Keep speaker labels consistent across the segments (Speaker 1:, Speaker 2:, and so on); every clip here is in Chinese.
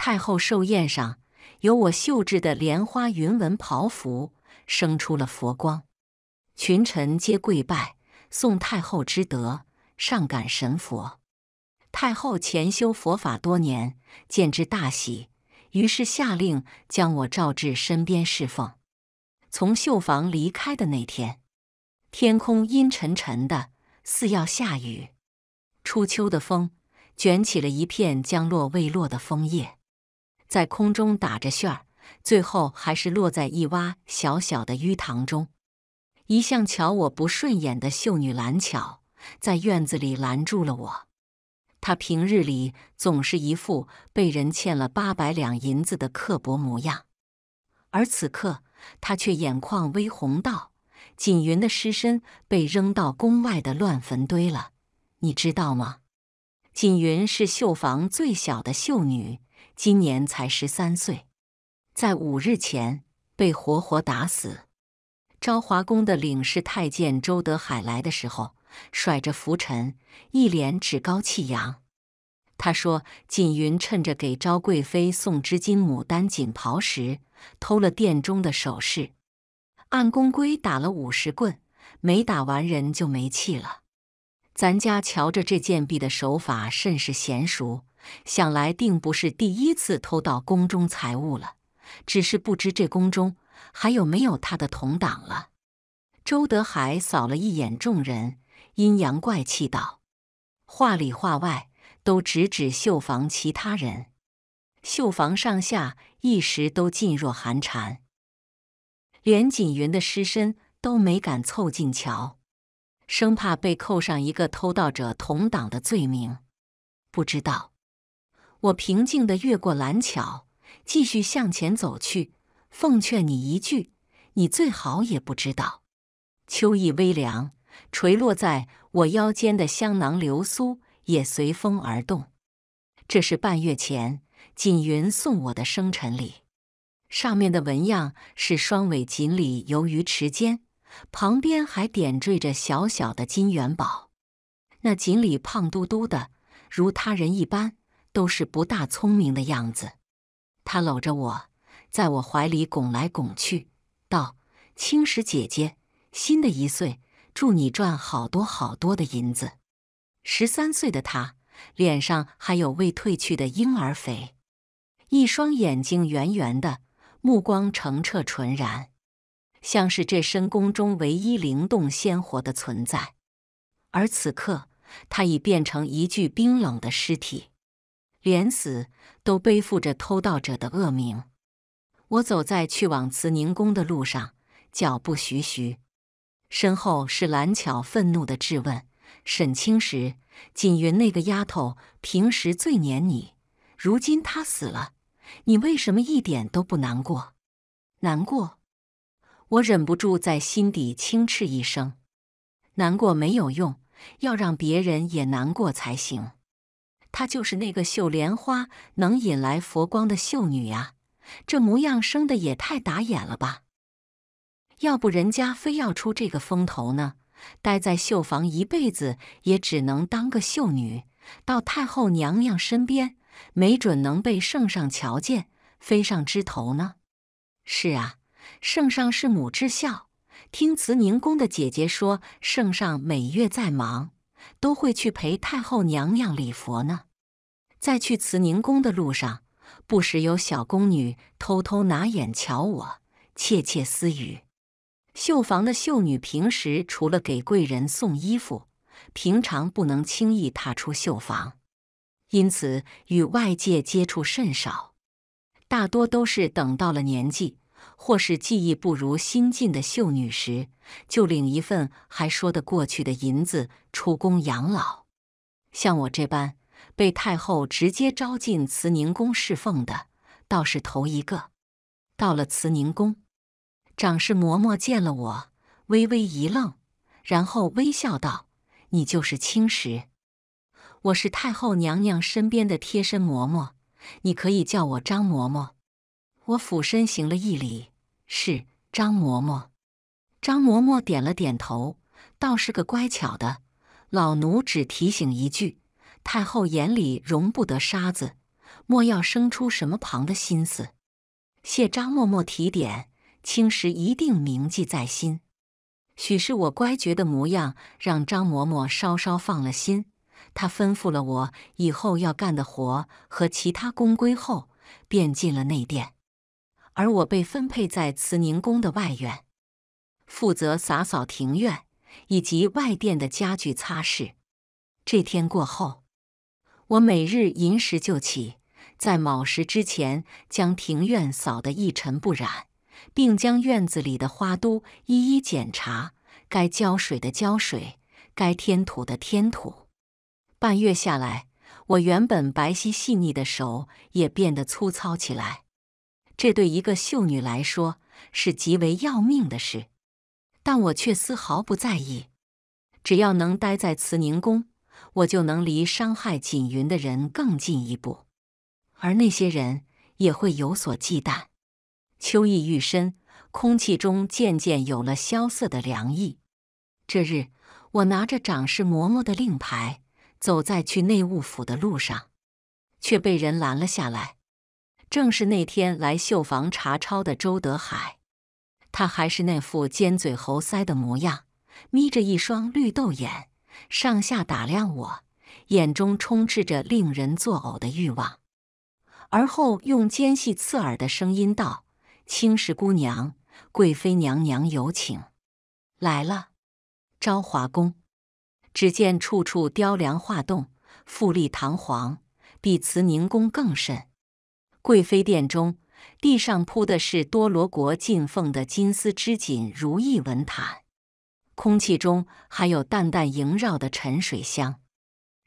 Speaker 1: 太后寿宴上，由我绣制的莲花云纹袍服生出了佛光，群臣皆跪拜颂太后之德，上感神佛。太后潜修佛法多年，见之大喜，于是下令将我召至身边侍奉。从绣房离开的那天，天空阴沉沉的，似要下雨。初秋的风卷起了一片将落未落的枫叶。在空中打着旋儿，最后还是落在一洼小小的淤塘中。一向瞧我不顺眼的秀女蓝巧，在院子里拦住了我。她平日里总是一副被人欠了八百两银子的刻薄模样，而此刻她却眼眶微红道：“锦云的尸身被扔到宫外的乱坟堆了，你知道吗？锦云是绣房最小的绣女。”今年才十三岁，在五日前被活活打死。昭华宫的领事太监周德海来的时候，甩着拂尘，一脸趾高气扬。他说：“锦云趁着给昭贵妃送织金牡丹锦袍时，偷了殿中的首饰，按宫规打了五十棍，没打完人就没气了。咱家瞧着这贱婢的手法甚是娴熟。”想来定不是第一次偷盗宫中财物了，只是不知这宫中还有没有他的同党了。周德海扫了一眼众人，阴阳怪气道：“话里话外都直指绣房其他人。”绣房上下一时都噤若寒蝉，连锦云的尸身都没敢凑近瞧，生怕被扣上一个偷盗者同党的罪名。不知道。我平静地越过蓝桥，继续向前走去。奉劝你一句，你最好也不知道。秋意微凉，垂落在我腰间的香囊流苏也随风而动。这是半月前锦云送我的生辰礼，上面的纹样是双尾锦鲤游于池间，旁边还点缀着小小的金元宝。那锦鲤胖嘟嘟的，如他人一般。都是不大聪明的样子。他搂着我，在我怀里拱来拱去，道：“青石姐姐，新的一岁，祝你赚好多好多的银子。”十三岁的他，脸上还有未褪去的婴儿肥，一双眼睛圆圆的，目光澄澈纯然，像是这深宫中唯一灵动鲜活的存在。而此刻，他已变成一具冰冷的尸体。连死都背负着偷盗者的恶名。我走在去往慈宁宫的路上，脚步徐徐，身后是蓝巧愤怒的质问：“沈青石，锦云那个丫头平时最黏你，如今她死了，你为什么一点都不难过？难过？”我忍不住在心底轻斥一声：“难过没有用，要让别人也难过才行。”她就是那个绣莲花能引来佛光的秀女啊，这模样生的也太打眼了吧？要不人家非要出这个风头呢？待在绣房一辈子也只能当个秀女，到太后娘娘身边，没准能被圣上瞧见，飞上枝头呢？是啊，圣上是母之孝，听慈宁宫的姐姐说，圣上每月在忙。都会去陪太后娘娘礼佛呢。在去慈宁宫的路上，不时有小宫女偷偷拿眼瞧我，窃窃私语。绣房的绣女平时除了给贵人送衣服，平常不能轻易踏出绣房，因此与外界接触甚少，大多都是等到了年纪。或是技艺不如新进的秀女时，就领一份还说得过去的银子出宫养老。像我这般被太后直接招进慈宁宫侍奉的，倒是头一个。到了慈宁宫，长侍嬷嬷见了我，微微一愣，然后微笑道：“你就是青石，我是太后娘娘身边的贴身嬷嬷，你可以叫我张嬷嬷。”我俯身行了一礼，是张嬷嬷。张嬷嬷点了点头，倒是个乖巧的。老奴只提醒一句：太后眼里容不得沙子，莫要生出什么旁的心思。谢张嬷嬷提点，青石一定铭记在心。许是我乖觉的模样，让张嬷嬷稍稍放了心。她吩咐了我以后要干的活和其他宫规后，便进了内殿。而我被分配在慈宁宫的外院，负责洒扫庭院以及外殿的家具擦拭。这天过后，我每日寅时就起，在卯时之前将庭院扫得一尘不染，并将院子里的花都一一检查，该浇水的浇水，该添土的添土。半月下来，我原本白皙细腻的手也变得粗糙起来。这对一个秀女来说是极为要命的事，但我却丝毫不在意。只要能待在慈宁宫，我就能离伤害锦云的人更进一步，而那些人也会有所忌惮。秋意愈深，空气中渐渐有了萧瑟的凉意。这日，我拿着掌事嬷嬷的令牌，走在去内务府的路上，却被人拦了下来。正是那天来绣房查抄的周德海，他还是那副尖嘴猴腮的模样，眯着一双绿豆眼，上下打量我，眼中充斥着令人作呕的欲望。而后用尖细刺耳的声音道：“青石姑娘，贵妃娘娘有请。”来了，昭华宫。只见处处雕梁画栋，富丽堂皇，比慈宁宫更甚。贵妃殿中，地上铺的是多罗国进奉的金丝织锦如意纹毯，空气中还有淡淡萦绕的沉水香。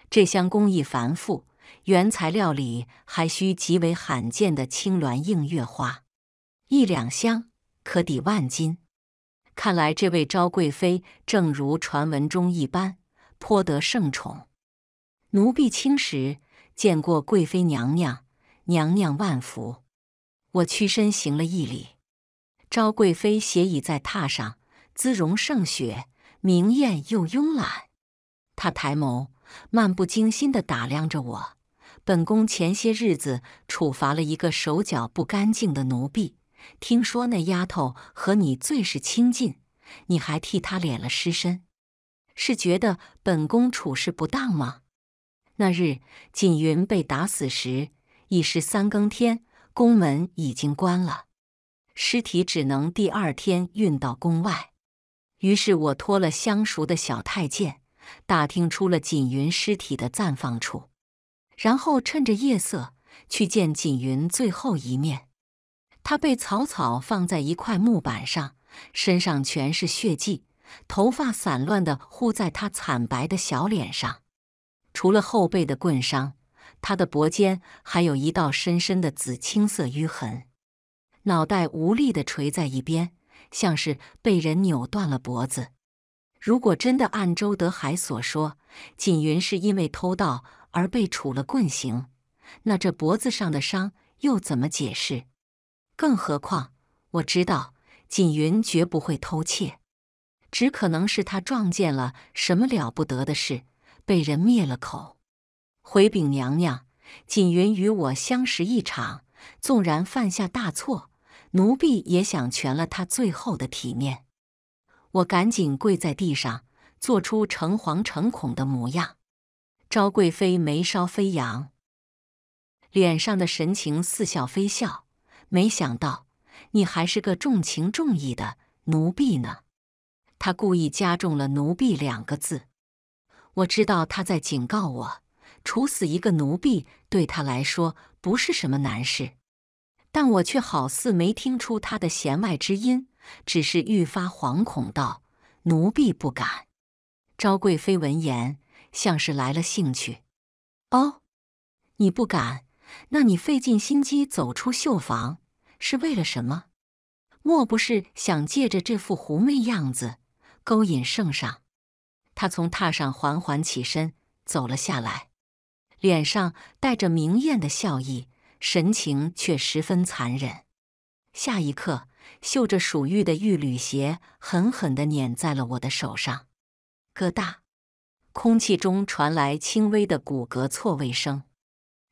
Speaker 1: 这香工艺繁复，原材料里还需极为罕见的青鸾映月花，一两香可抵万金。看来这位昭贵妃正如传闻中一般，颇得圣宠。奴婢青时见过贵妃娘娘。娘娘万福，我屈身行了一礼。昭贵妃斜倚在榻上，姿容胜雪，明艳又慵懒。她抬眸，漫不经心的打量着我。本宫前些日子处罚了一个手脚不干净的奴婢，听说那丫头和你最是亲近，你还替她敛了尸身。是觉得本宫处事不当吗？那日锦云被打死时。已是三更天，宫门已经关了，尸体只能第二天运到宫外。于是我托了相熟的小太监，打听出了锦云尸体的暂放处，然后趁着夜色去见锦云最后一面。她被草草放在一块木板上，身上全是血迹，头发散乱的糊在她惨白的小脸上，除了后背的棍伤。他的脖间还有一道深深的紫青色淤痕，脑袋无力地垂在一边，像是被人扭断了脖子。如果真的按周德海所说，锦云是因为偷盗而被处了棍刑，那这脖子上的伤又怎么解释？更何况，我知道锦云绝不会偷窃，只可能是他撞见了什么了不得的事，被人灭了口。回禀娘娘，锦云与我相识一场，纵然犯下大错，奴婢也想全了她最后的体面。我赶紧跪在地上，做出诚惶诚恐的模样。昭贵妃眉梢飞扬，脸上的神情似笑非笑。没想到你还是个重情重义的奴婢呢。她故意加重了“奴婢”两个字。我知道她在警告我。处死一个奴婢，对他来说不是什么难事，但我却好似没听出他的弦外之音，只是愈发惶恐道：“奴婢不敢。”昭贵妃闻言，像是来了兴趣：“哦，你不敢？那你费尽心机走出绣房，是为了什么？莫不是想借着这副狐媚样子勾引圣上？”他从榻上缓缓起身，走了下来。脸上带着明艳的笑意，神情却十分残忍。下一刻，绣着鼠玉的玉履鞋狠狠的碾在了我的手上，咯瘩，空气中传来轻微的骨骼错位声，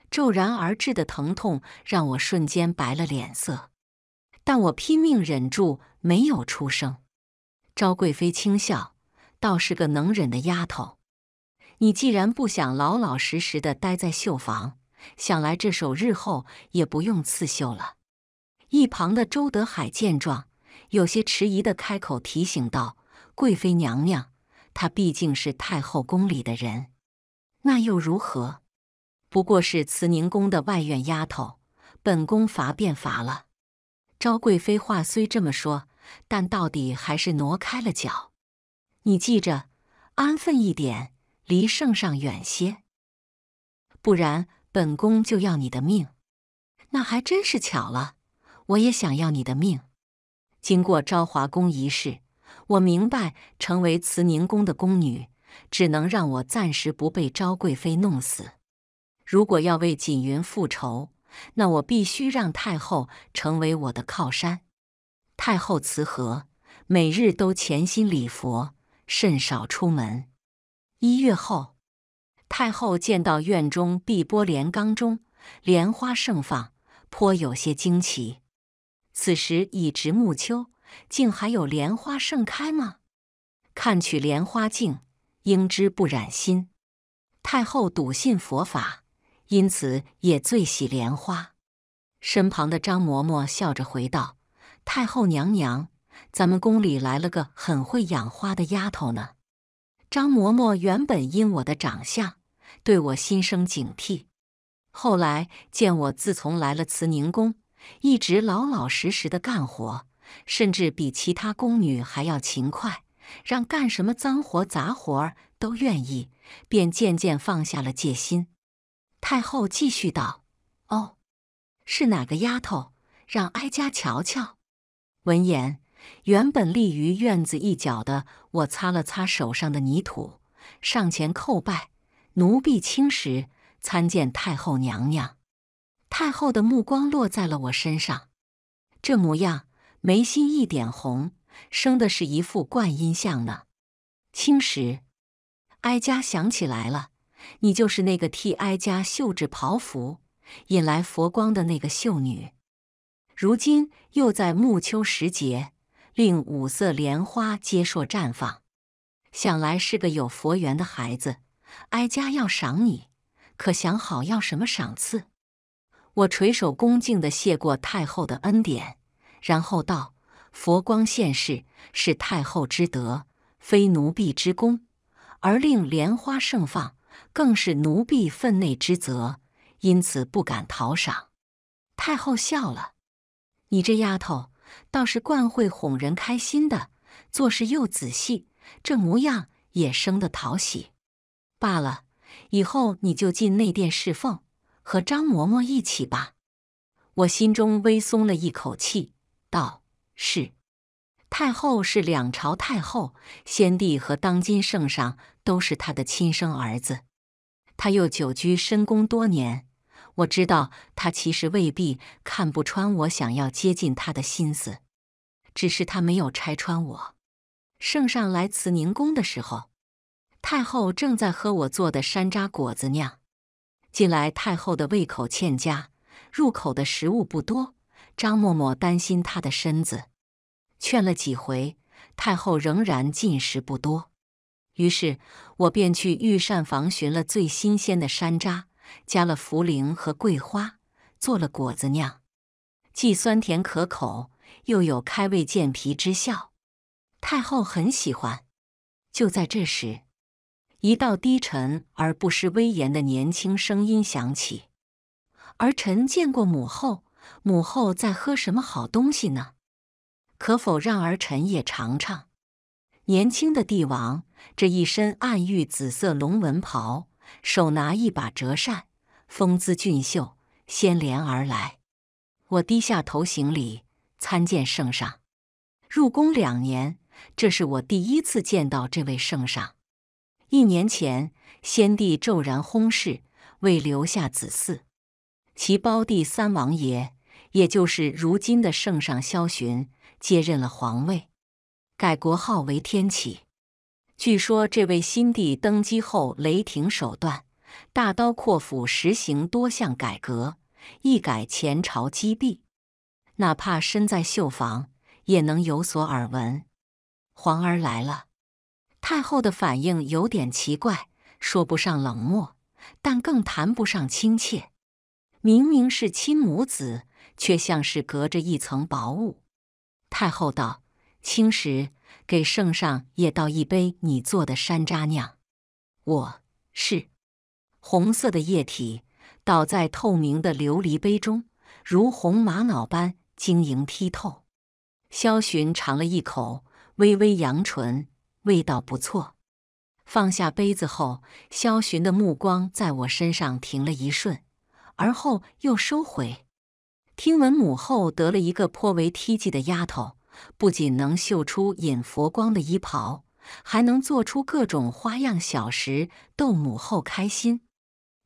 Speaker 1: 骤然而至的疼痛让我瞬间白了脸色，但我拼命忍住，没有出声。昭贵妃轻笑，倒是个能忍的丫头。你既然不想老老实实的待在绣房，想来这手日后也不用刺绣了。一旁的周德海见状，有些迟疑的开口提醒道：“贵妃娘娘，她毕竟是太后宫里的人，那又如何？不过是慈宁宫的外院丫头，本宫罚便罚了。”昭贵妃话虽这么说，但到底还是挪开了脚。你记着，安分一点。离圣上远些，不然本宫就要你的命。那还真是巧了，我也想要你的命。经过昭华宫一事，我明白，成为慈宁宫的宫女，只能让我暂时不被昭贵妃弄死。如果要为锦云复仇，那我必须让太后成为我的靠山。太后慈和，每日都潜心礼佛，甚少出门。一月后，太后见到院中碧波莲缸中莲花盛放，颇有些惊奇。此时已值暮秋，竟还有莲花盛开吗？看取莲花净，应知不染心。太后笃信佛法，因此也最喜莲花。身旁的张嬷嬷笑着回道：“太后娘娘，咱们宫里来了个很会养花的丫头呢。”张嬷嬷原本因我的长相对我心生警惕，后来见我自从来了慈宁宫，一直老老实实的干活，甚至比其他宫女还要勤快，让干什么脏活杂活都愿意，便渐渐放下了戒心。太后继续道：“哦，是哪个丫头？让哀家瞧瞧。”闻言。原本立于院子一角的我，擦了擦手上的泥土，上前叩拜：“奴婢青石，参见太后娘娘。”太后的目光落在了我身上，这模样，眉心一点红，生的是一副观音像呢。青石，哀家想起来了，你就是那个替哀家绣制袍服、引来佛光的那个秀女。如今又在暮秋时节。令五色莲花皆硕绽放，想来是个有佛缘的孩子。哀家要赏你，可想好要什么赏赐？我垂手恭敬地谢过太后的恩典，然后道：“佛光现世是太后之德，非奴婢之功；而令莲花盛放，更是奴婢分内之责，因此不敢讨赏。”太后笑了：“你这丫头。”倒是惯会哄人开心的，做事又仔细，这模样也生得讨喜。罢了，以后你就进内殿侍奉，和张嬷嬷一起吧。我心中微松了一口气，道：“是。”太后是两朝太后，先帝和当今圣上都是她的亲生儿子，她又久居深宫多年。我知道他其实未必看不穿我想要接近他的心思，只是他没有拆穿我。圣上来慈宁宫的时候，太后正在喝我做的山楂果子酿。近来太后的胃口欠佳，入口的食物不多。张嬷嬷担心她的身子，劝了几回，太后仍然进食不多。于是，我便去御膳房寻了最新鲜的山楂。加了茯苓和桂花，做了果子酿，既酸甜可口，又有开胃健脾之效。太后很喜欢。就在这时，一道低沉而不失威严的年轻声音响起：“儿臣见过母后，母后在喝什么好东西呢？可否让儿臣也尝尝？”年轻的帝王这一身暗玉紫色龙纹袍。手拿一把折扇，风姿俊秀，掀帘而来。我低下头行礼，参见圣上。入宫两年，这是我第一次见到这位圣上。一年前，先帝骤然薨逝，未留下子嗣，其胞弟三王爷，也就是如今的圣上萧洵，接任了皇位，改国号为天启。据说这位新帝登基后雷霆手段，大刀阔斧，实行多项改革，一改前朝积弊。哪怕身在绣房，也能有所耳闻。皇儿来了，太后的反应有点奇怪，说不上冷漠，但更谈不上亲切。明明是亲母子，却像是隔着一层薄雾。太后道：“青石。”给圣上也倒一杯你做的山楂酿，我是。红色的液体倒在透明的琉璃杯中，如红玛瑙般晶莹剔透。萧洵尝了一口，微微扬唇，味道不错。放下杯子后，萧洵的目光在我身上停了一瞬，而后又收回。听闻母后得了一个颇为贴记的丫头。不仅能绣出引佛光的衣袍，还能做出各种花样小食逗母后开心。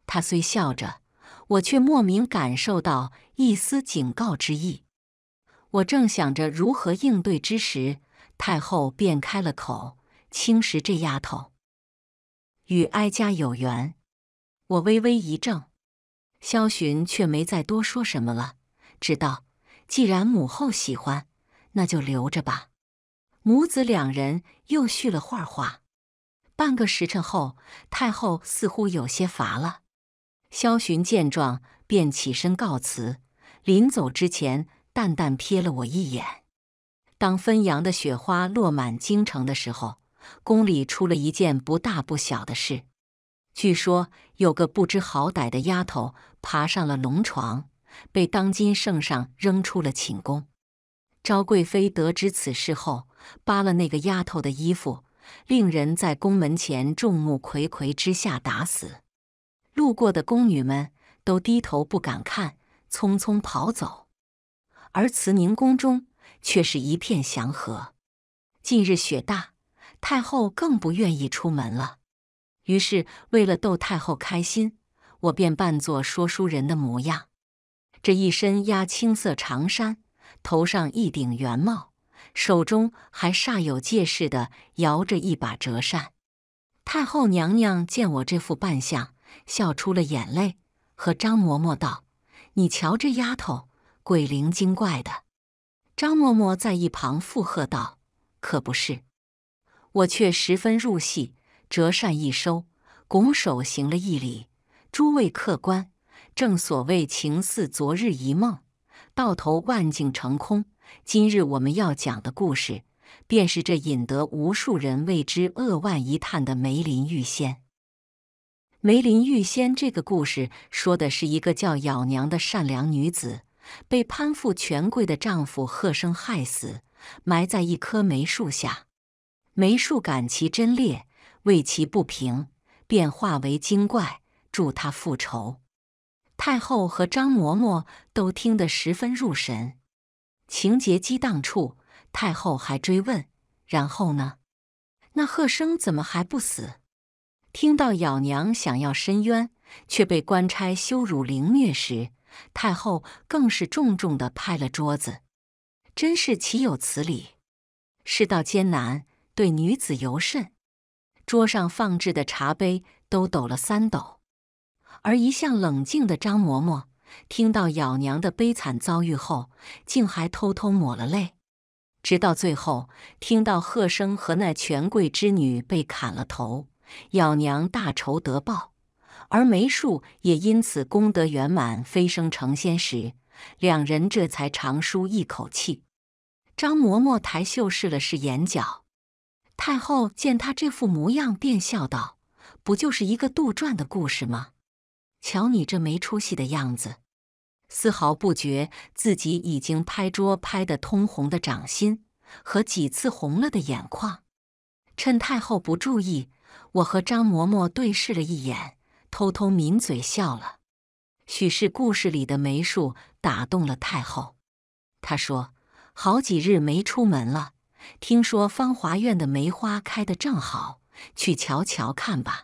Speaker 1: 他虽笑着，我却莫名感受到一丝警告之意。我正想着如何应对之时，太后便开了口：“青石这丫头与哀家有缘。”我微微一怔，萧洵却没再多说什么了，只道：“既然母后喜欢。”那就留着吧。母子两人又续了会儿话，半个时辰后，太后似乎有些乏了。萧洵见状便起身告辞，临走之前淡淡瞥了我一眼。当汾阳的雪花落满京城的时候，宫里出了一件不大不小的事。据说有个不知好歹的丫头爬上了龙床，被当今圣上扔出了寝宫。昭贵妃得知此事后，扒了那个丫头的衣服，令人在宫门前众目睽睽之下打死。路过的宫女们都低头不敢看，匆匆跑走。而慈宁宫中却是一片祥和。近日雪大，太后更不愿意出门了。于是，为了逗太后开心，我便扮作说书人的模样，这一身压青色长衫。头上一顶圆帽，手中还煞有介事的摇着一把折扇。太后娘娘见我这副扮相，笑出了眼泪，和张嬷嬷道：“你瞧这丫头，鬼灵精怪的。”张嬷嬷在一旁附和道：“可不是。”我却十分入戏，折扇一收，拱手行了一礼：“诸位客官，正所谓情似昨日一梦。”到头万境成空。今日我们要讲的故事，便是这引得无数人为之扼腕一叹的梅林玉仙。梅林玉仙这个故事，说的是一个叫咬娘的善良女子，被攀附权贵的丈夫贺生害死，埋在一棵梅树下。梅树感其真烈，为其不平，便化为精怪，助她复仇。太后和张嬷嬷都听得十分入神，情节激荡处，太后还追问：“然后呢？那贺生怎么还不死？”听到咬娘想要申冤却被官差羞辱凌虐时，太后更是重重的拍了桌子：“真是岂有此理！世道艰难，对女子尤甚。”桌上放置的茶杯都抖了三抖。而一向冷静的张嬷嬷，听到咬娘的悲惨遭遇后，竟还偷偷抹了泪。直到最后听到贺生和那权贵之女被砍了头，咬娘大仇得报，而梅树也因此功德圆满飞升成仙时，两人这才长舒一口气。张嬷嬷抬袖拭了拭眼角，太后见她这副模样，便笑道：“不就是一个杜撰的故事吗？”瞧你这没出息的样子，丝毫不觉自己已经拍桌拍得通红的掌心和几次红了的眼眶。趁太后不注意，我和张嬷嬷对视了一眼，偷偷抿嘴笑了。许是故事里的梅树打动了太后，她说：“好几日没出门了，听说芳华院的梅花开得正好，去瞧瞧看吧。”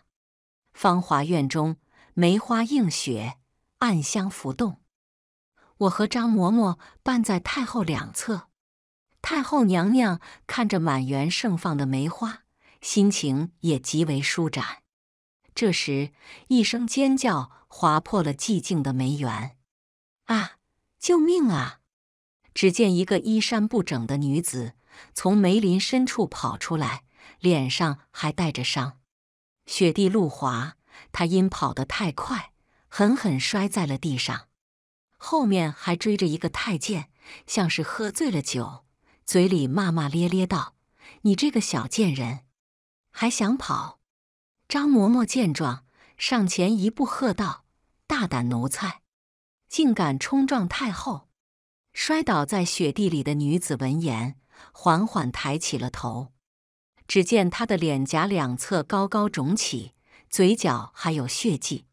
Speaker 1: 芳华院中。梅花映雪，暗香浮动。我和张嬷嬷伴在太后两侧。太后娘娘看着满园盛放的梅花，心情也极为舒展。这时，一声尖叫划破了寂静的梅园。“啊！救命啊！”只见一个衣衫不整的女子从梅林深处跑出来，脸上还带着伤。雪地路滑。他因跑得太快，狠狠摔在了地上。后面还追着一个太监，像是喝醉了酒，嘴里骂骂咧咧道：“你这个小贱人，还想跑！”张嬷嬷见状，上前一步喝道：“大胆奴才，竟敢冲撞太后！”摔倒在雪地里的女子闻言，缓缓抬起了头，只见她的脸颊两侧高高肿起。嘴角还有血迹，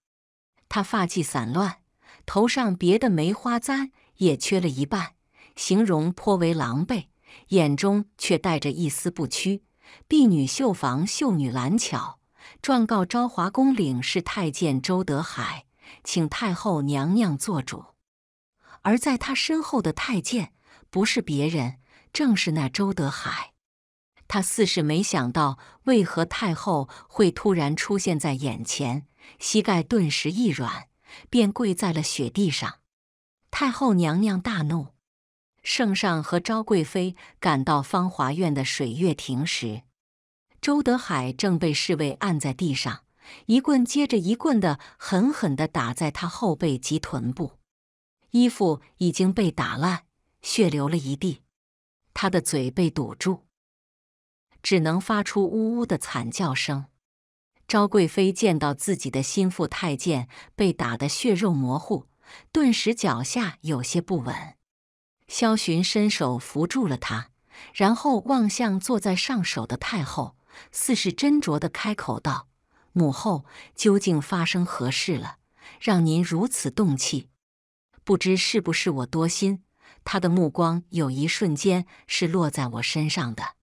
Speaker 1: 他发髻散乱，头上别的梅花簪也缺了一半，形容颇为狼狈，眼中却带着一丝不屈。婢女绣房秀女兰巧状告昭华宫领事太监周德海，请太后娘娘做主。而在他身后的太监，不是别人，正是那周德海。他似是没想到为何太后会突然出现在眼前，膝盖顿时一软，便跪在了雪地上。太后娘娘大怒。圣上和昭贵妃赶到芳华苑的水月亭时，周德海正被侍卫按在地上，一棍接着一棍的狠狠地打在他后背及臀部，衣服已经被打烂，血流了一地，他的嘴被堵住。只能发出呜呜的惨叫声。昭贵妃见到自己的心腹太监被打得血肉模糊，顿时脚下有些不稳。萧洵伸手扶住了他，然后望向坐在上首的太后，似是斟酌的开口道：“母后，究竟发生何事了，让您如此动气？不知是不是我多心？他的目光有一瞬间是落在我身上的。”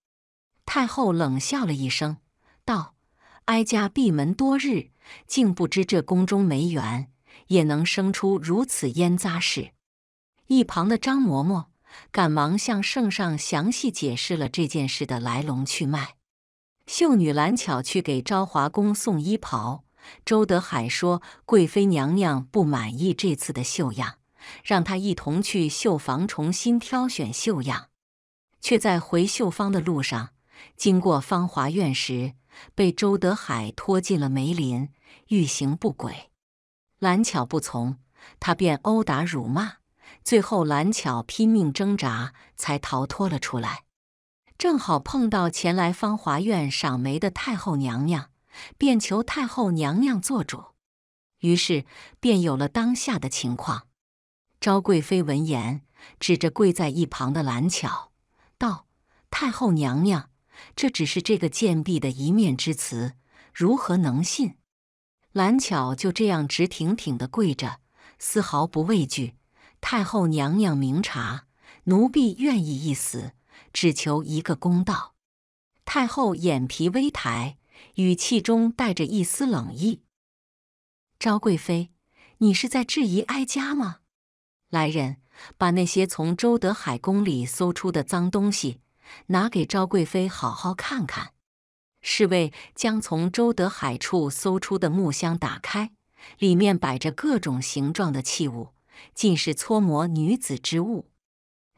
Speaker 1: 太后冷笑了一声，道：“哀家闭门多日，竟不知这宫中梅园也能生出如此腌臜事。”一旁的张嬷嬷赶忙向圣上详细解释了这件事的来龙去脉。秀女兰巧去给昭华宫送衣袍，周德海说贵妃娘娘不满意这次的绣样，让他一同去绣房重新挑选绣样，却在回绣坊的路上。经过芳华院时，被周德海拖进了梅林，欲行不轨。兰巧不从，他便殴打辱骂，最后兰巧拼命挣扎才逃脱了出来。正好碰到前来芳华院赏梅的太后娘娘，便求太后娘娘做主，于是便有了当下的情况。昭贵妃闻言，指着跪在一旁的兰巧道：“太后娘娘。”这只是这个贱婢的一面之词，如何能信？蓝巧就这样直挺挺的跪着，丝毫不畏惧。太后娘娘明察，奴婢愿意一死，只求一个公道。太后眼皮微抬，语气中带着一丝冷意：“昭贵妃，你是在质疑哀家吗？来人，把那些从周德海宫里搜出的脏东西。”拿给昭贵妃好好看看。侍卫将从周德海处搜出的木箱打开，里面摆着各种形状的器物，尽是搓磨女子之物。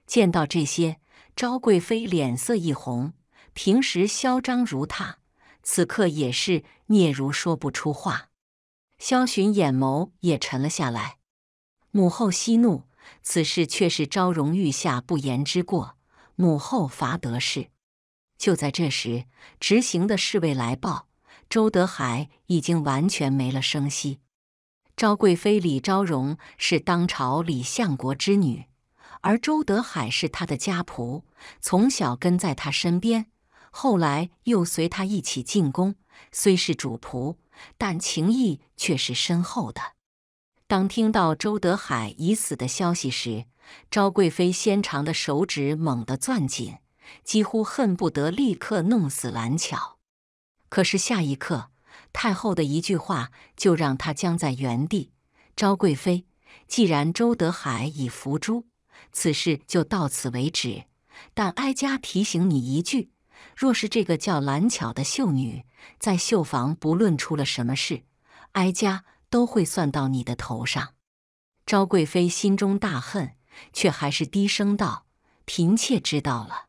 Speaker 1: 见到这些，昭贵妃脸色一红，平时嚣张如她，此刻也是嗫如说不出话。萧洵眼眸也沉了下来：“母后息怒，此事却是昭容御下不言之过。”母后罚德氏。就在这时，执行的侍卫来报，周德海已经完全没了声息。昭贵妃李昭容是当朝李相国之女，而周德海是他的家仆，从小跟在他身边，后来又随他一起进宫。虽是主仆，但情谊却是深厚的。当听到周德海已死的消息时，昭贵妃纤长的手指猛地攥紧，几乎恨不得立刻弄死蓝巧。可是下一刻，太后的一句话就让她僵在原地。昭贵妃，既然周德海已伏诛，此事就到此为止。但哀家提醒你一句：若是这个叫蓝巧的秀女在绣房不论出了什么事，哀家都会算到你的头上。昭贵妃心中大恨。却还是低声道：“嫔妾知道了。”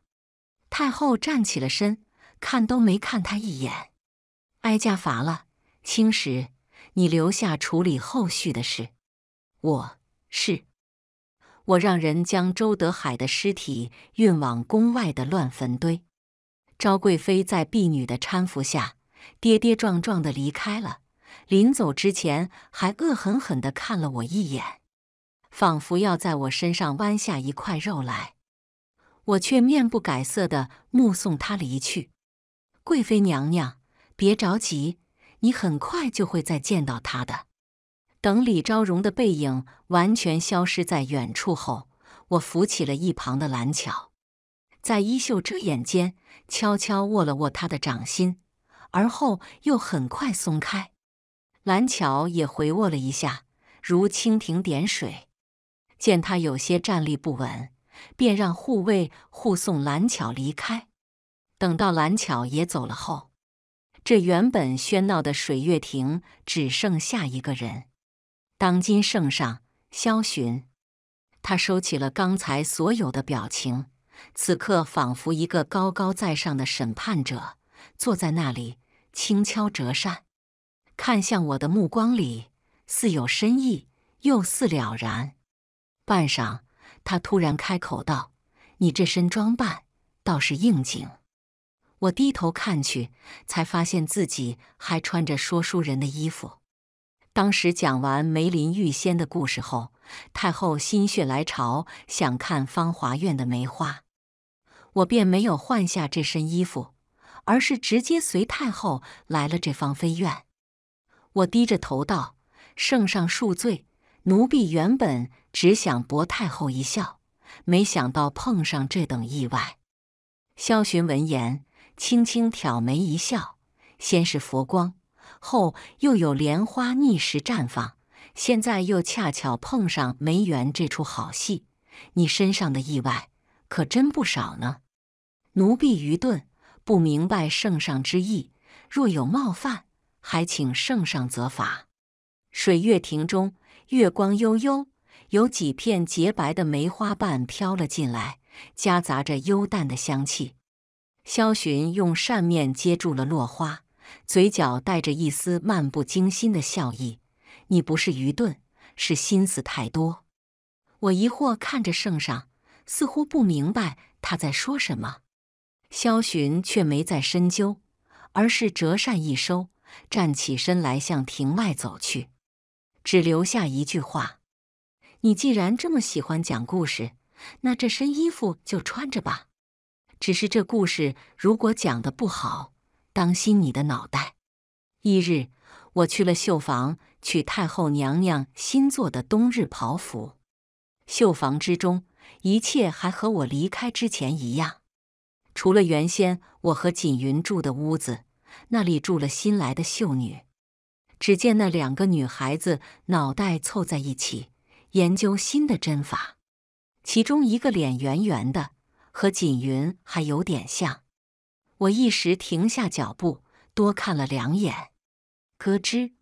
Speaker 1: 太后站起了身，看都没看她一眼。“哀家乏了，青石，你留下处理后续的事。”“我是。”“我让人将周德海的尸体运往宫外的乱坟堆。”昭贵妃在婢女的搀扶下跌跌撞撞地离开了，临走之前还恶狠狠地看了我一眼。仿佛要在我身上剜下一块肉来，我却面不改色的目送他离去。贵妃娘娘，别着急，你很快就会再见到他的。等李昭容的背影完全消失在远处后，我扶起了一旁的蓝巧，在衣袖遮掩间悄悄握了握他的掌心，而后又很快松开。蓝巧也回握了一下，如蜻蜓点水。见他有些站立不稳，便让护卫护送蓝巧离开。等到蓝巧也走了后，这原本喧闹的水月亭只剩下一个人。当今圣上萧洵，他收起了刚才所有的表情，此刻仿佛一个高高在上的审判者，坐在那里轻敲折扇，看向我的目光里似有深意，又似了然。半晌，他突然开口道：“你这身装扮倒是应景。”我低头看去，才发现自己还穿着说书人的衣服。当时讲完梅林玉仙的故事后，太后心血来潮想看芳华苑的梅花，我便没有换下这身衣服，而是直接随太后来了这芳菲苑。我低着头道：“圣上恕罪。”奴婢原本只想博太后一笑，没想到碰上这等意外。萧洵闻言，轻轻挑眉一笑，先是佛光，后又有莲花逆时绽放，现在又恰巧碰上梅园这出好戏。你身上的意外可真不少呢。奴婢愚钝，不明白圣上之意，若有冒犯，还请圣上责罚。水月亭中。月光悠悠，有几片洁白的梅花瓣飘了进来，夹杂着幽淡的香气。萧洵用扇面接住了落花，嘴角带着一丝漫不经心的笑意：“你不是愚钝，是心思太多。”我疑惑看着圣上，似乎不明白他在说什么。萧洵却没再深究，而是折扇一收，站起身来向庭外走去。只留下一句话：“你既然这么喜欢讲故事，那这身衣服就穿着吧。只是这故事如果讲得不好，当心你的脑袋。”一日，我去了绣房，取太后娘娘新做的冬日袍服。绣房之中，一切还和我离开之前一样，除了原先我和锦云住的屋子，那里住了新来的绣女。只见那两个女孩子脑袋凑在一起研究新的针法，其中一个脸圆圆的，和锦云还有点像。我一时停下脚步，多看了两眼。咯吱，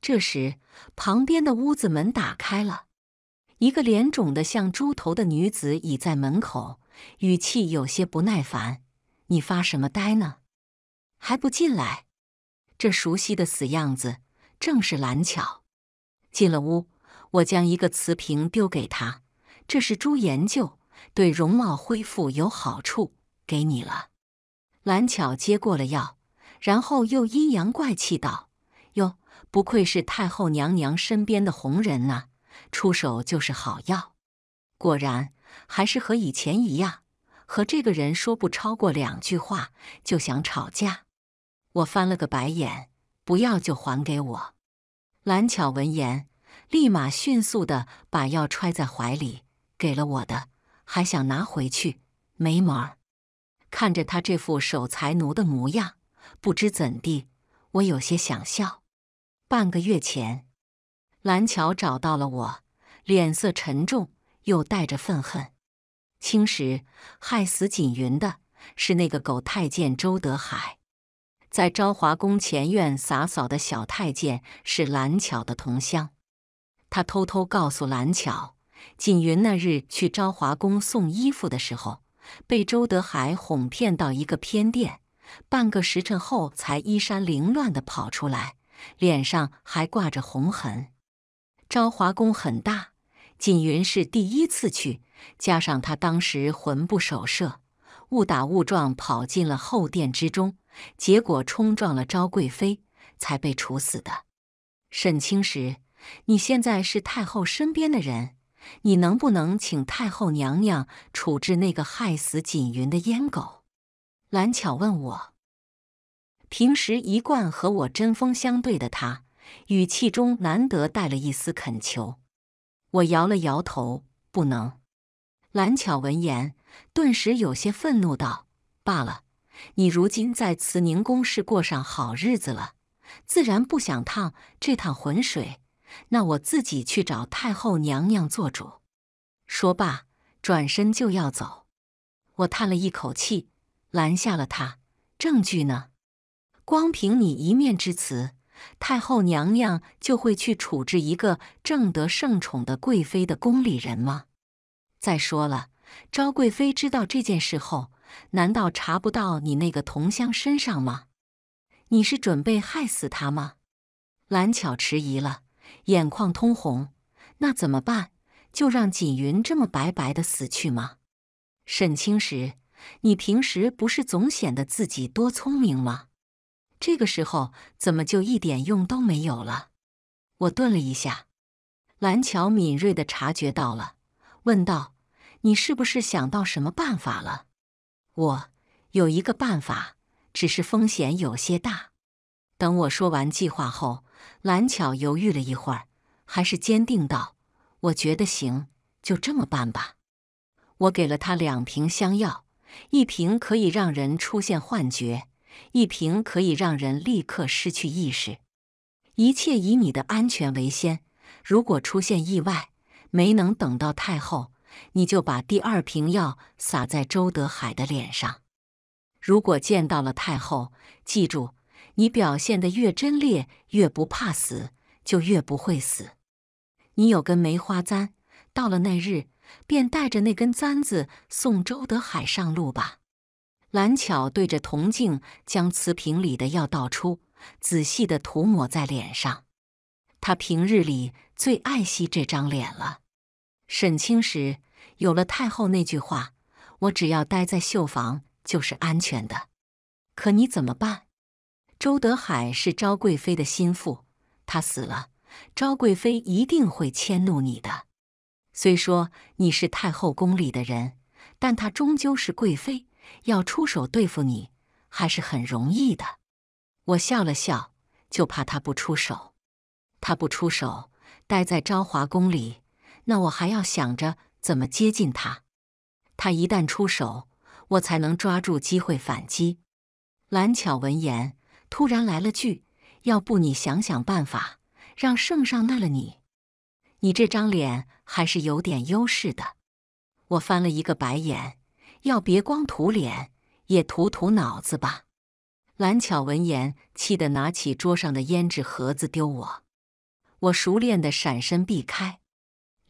Speaker 1: 这时旁边的屋子门打开了，一个脸肿得像猪头的女子倚在门口，语气有些不耐烦：“你发什么呆呢？还不进来？这熟悉的死样子！”正是蓝巧，进了屋，我将一个瓷瓶丢给他，这是朱颜救对容貌恢复有好处，给你了。蓝巧接过了药，然后又阴阳怪气道：“哟，不愧是太后娘娘身边的红人呐，出手就是好药。果然还是和以前一样，和这个人说不超过两句话就想吵架。”我翻了个白眼。不要就还给我。蓝巧闻言，立马迅速的把药揣在怀里，给了我的，还想拿回去，没门儿。看着他这副守财奴的模样，不知怎地，我有些想笑。半个月前，蓝巧找到了我，脸色沉重，又带着愤恨。青石害死锦云的，是那个狗太监周德海。在昭华宫前院洒扫的小太监是蓝巧的同乡，他偷偷告诉蓝巧，锦云那日去昭华宫送衣服的时候，被周德海哄骗到一个偏殿，半个时辰后才衣衫凌乱地跑出来，脸上还挂着红痕。昭华宫很大，锦云是第一次去，加上她当时魂不守舍，误打误撞跑进了后殿之中。结果冲撞了昭贵妃，才被处死的。沈清时，你现在是太后身边的人，你能不能请太后娘娘处置那个害死锦云的阉狗？蓝巧问我，平时一贯和我针锋相对的她，语气中难得带了一丝恳求。我摇了摇头，不能。蓝巧闻言，顿时有些愤怒道：“罢了。”你如今在慈宁宫是过上好日子了，自然不想趟这趟浑水。那我自己去找太后娘娘做主。说罢，转身就要走。我叹了一口气，拦下了他。证据呢？光凭你一面之词，太后娘娘就会去处置一个正得圣宠的贵妃的宫里人吗？再说了，昭贵妃知道这件事后。难道查不到你那个同乡身上吗？你是准备害死他吗？蓝巧迟疑了，眼眶通红。那怎么办？就让锦云这么白白的死去吗？沈青石，你平时不是总显得自己多聪明吗？这个时候怎么就一点用都没有了？我顿了一下，蓝巧敏锐地察觉到了，问道：“你是不是想到什么办法了？”我有一个办法，只是风险有些大。等我说完计划后，蓝巧犹豫了一会儿，还是坚定道：“我觉得行，就这么办吧。”我给了他两瓶香药，一瓶可以让人出现幻觉，一瓶可以让人立刻失去意识。一切以你的安全为先。如果出现意外，没能等到太后。你就把第二瓶药撒在周德海的脸上。如果见到了太后，记住，你表现的越真烈，越不怕死，就越不会死。你有根梅花簪，到了那日，便带着那根簪子送周德海上路吧。蓝巧对着铜镜，将瓷瓶里的药倒出，仔细地涂抹在脸上。她平日里最爱惜这张脸了。沈清时有了太后那句话，我只要待在绣房就是安全的。可你怎么办？周德海是昭贵妃的心腹，他死了，昭贵妃一定会迁怒你的。虽说你是太后宫里的人，但她终究是贵妃，要出手对付你还是很容易的。我笑了笑，就怕她不出手。她不出手，待在昭华宫里。那我还要想着怎么接近他，他一旦出手，我才能抓住机会反击。蓝巧闻言，突然来了句：“要不你想想办法，让圣上纳了你，你这张脸还是有点优势的。”我翻了一个白眼：“要别光涂脸，也涂涂脑子吧。”蓝巧闻言，气得拿起桌上的胭脂盒子丢我，我熟练的闪身避开。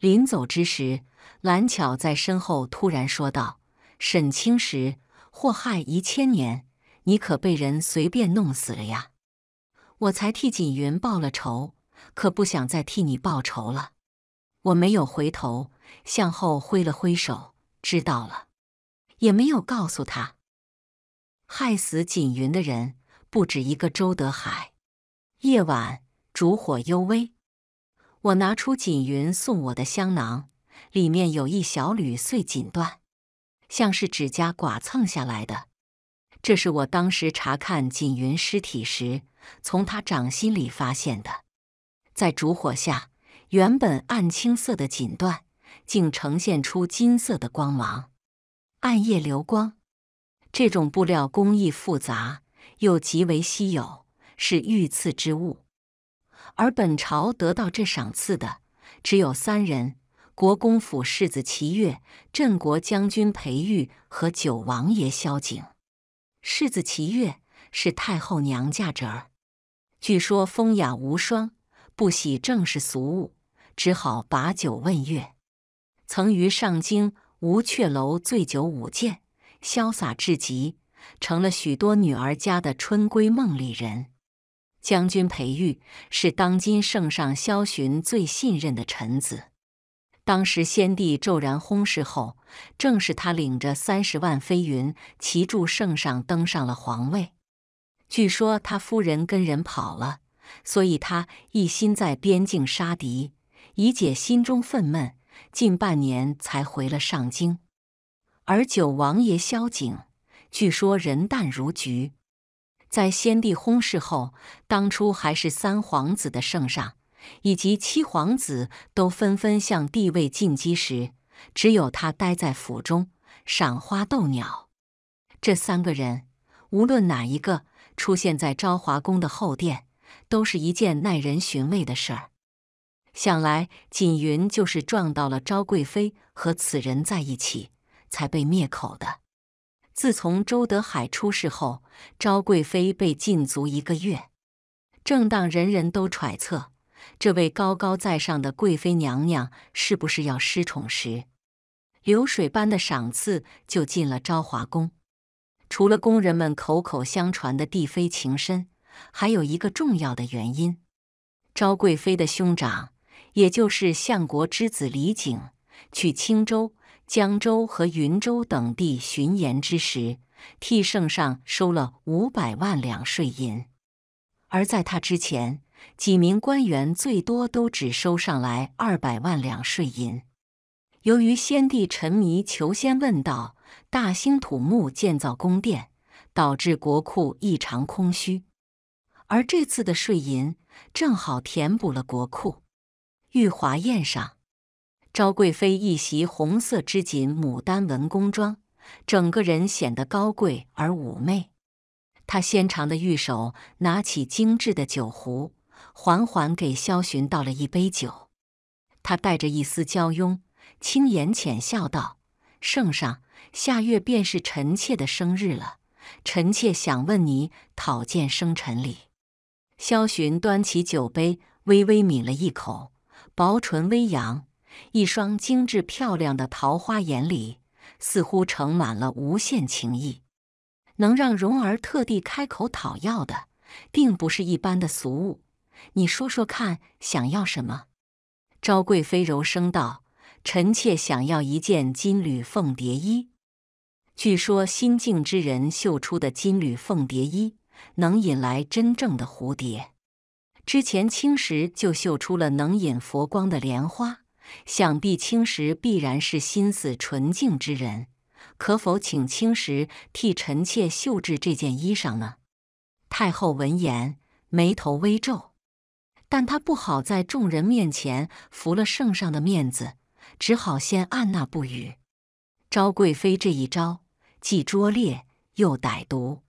Speaker 1: 临走之时，蓝巧在身后突然说道：“沈青石祸害一千年，你可被人随便弄死了呀！我才替锦云报了仇，可不想再替你报仇了。”我没有回头，向后挥了挥手，知道了，也没有告诉他，害死锦云的人不止一个周德海。夜晚，烛火幽微。我拿出锦云送我的香囊，里面有一小缕碎锦缎，像是指甲剐蹭下来的。这是我当时查看锦云尸体时，从他掌心里发现的。在烛火下，原本暗青色的锦缎，竟呈现出金色的光芒，暗夜流光。这种布料工艺复杂，又极为稀有，是御赐之物。而本朝得到这赏赐的只有三人：国公府世子齐越、镇国将军裴玉和九王爷萧景。世子齐越是太后娘家侄儿，据说风雅无双，不喜正世俗物，只好把酒问月。曾于上京吴雀楼醉酒舞剑，潇洒至极，成了许多女儿家的春闺梦里人。将军裴玉是当今圣上萧洵最信任的臣子。当时先帝骤然薨逝后，正是他领着三十万飞云骑助圣上登上了皇位。据说他夫人跟人跑了，所以他一心在边境杀敌，以解心中愤懑。近半年才回了上京。而九王爷萧景，据说人淡如菊。在先帝薨逝后，当初还是三皇子的圣上，以及七皇子都纷纷向帝位进击时，只有他待在府中赏花逗鸟。这三个人，无论哪一个出现在昭华宫的后殿，都是一件耐人寻味的事儿。想来锦云就是撞到了昭贵妃和此人在一起，才被灭口的。自从周德海出事后，昭贵妃被禁足一个月。正当人人都揣测这位高高在上的贵妃娘娘是不是要失宠时，流水般的赏赐就进了昭华宫。除了宫人们口口相传的帝妃情深，还有一个重要的原因：昭贵妃的兄长，也就是相国之子李景，去青州。江州和云州等地巡盐之时，替圣上收了五百万两税银，而在他之前，几名官员最多都只收上来二百万两税银。由于先帝沉迷求仙问道，大兴土木建造宫殿，导致国库异常空虚，而这次的税银正好填补了国库。玉华宴上。昭贵妃一袭红色织锦牡丹纹宫装，整个人显得高贵而妩媚。她纤长的玉手拿起精致的酒壶，缓缓给萧洵倒了一杯酒。她带着一丝娇慵，轻言浅笑道：“圣上，下月便是臣妾的生日了，臣妾想问你讨件生辰礼。”萧洵端起酒杯，微微抿了一口，薄唇微扬。一双精致漂亮的桃花眼里，似乎盛满了无限情意。能让容儿特地开口讨要的，并不是一般的俗物。你说说看，想要什么？昭贵妃柔声道：“臣妾想要一件金缕凤蝶衣。据说心静之人绣出的金缕凤蝶衣，能引来真正的蝴蝶。之前青石就绣出了能引佛光的莲花。”想必青石必然是心思纯净之人，可否请青石替臣妾绣制这件衣裳呢？太后闻言，眉头微皱，但她不好在众人面前拂了圣上的面子，只好先按捺不语。昭贵妃这一招既拙劣又歹毒，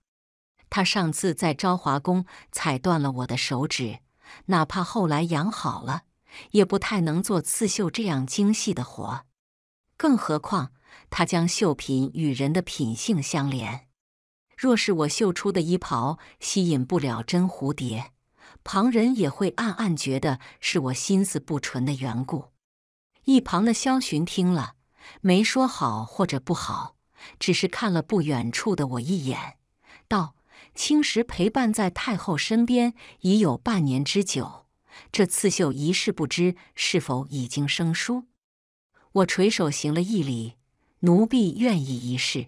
Speaker 1: 她上次在昭华宫踩断了我的手指，哪怕后来养好了。也不太能做刺绣这样精细的活，更何况他将绣品与人的品性相连。若是我绣出的衣袍吸引不了真蝴蝶，旁人也会暗暗觉得是我心思不纯的缘故。一旁的萧洵听了，没说好或者不好，只是看了不远处的我一眼，道：“青石陪伴在太后身边已有半年之久。”这刺绣一事不知是否已经生疏？我垂手行了一礼，奴婢愿意一试。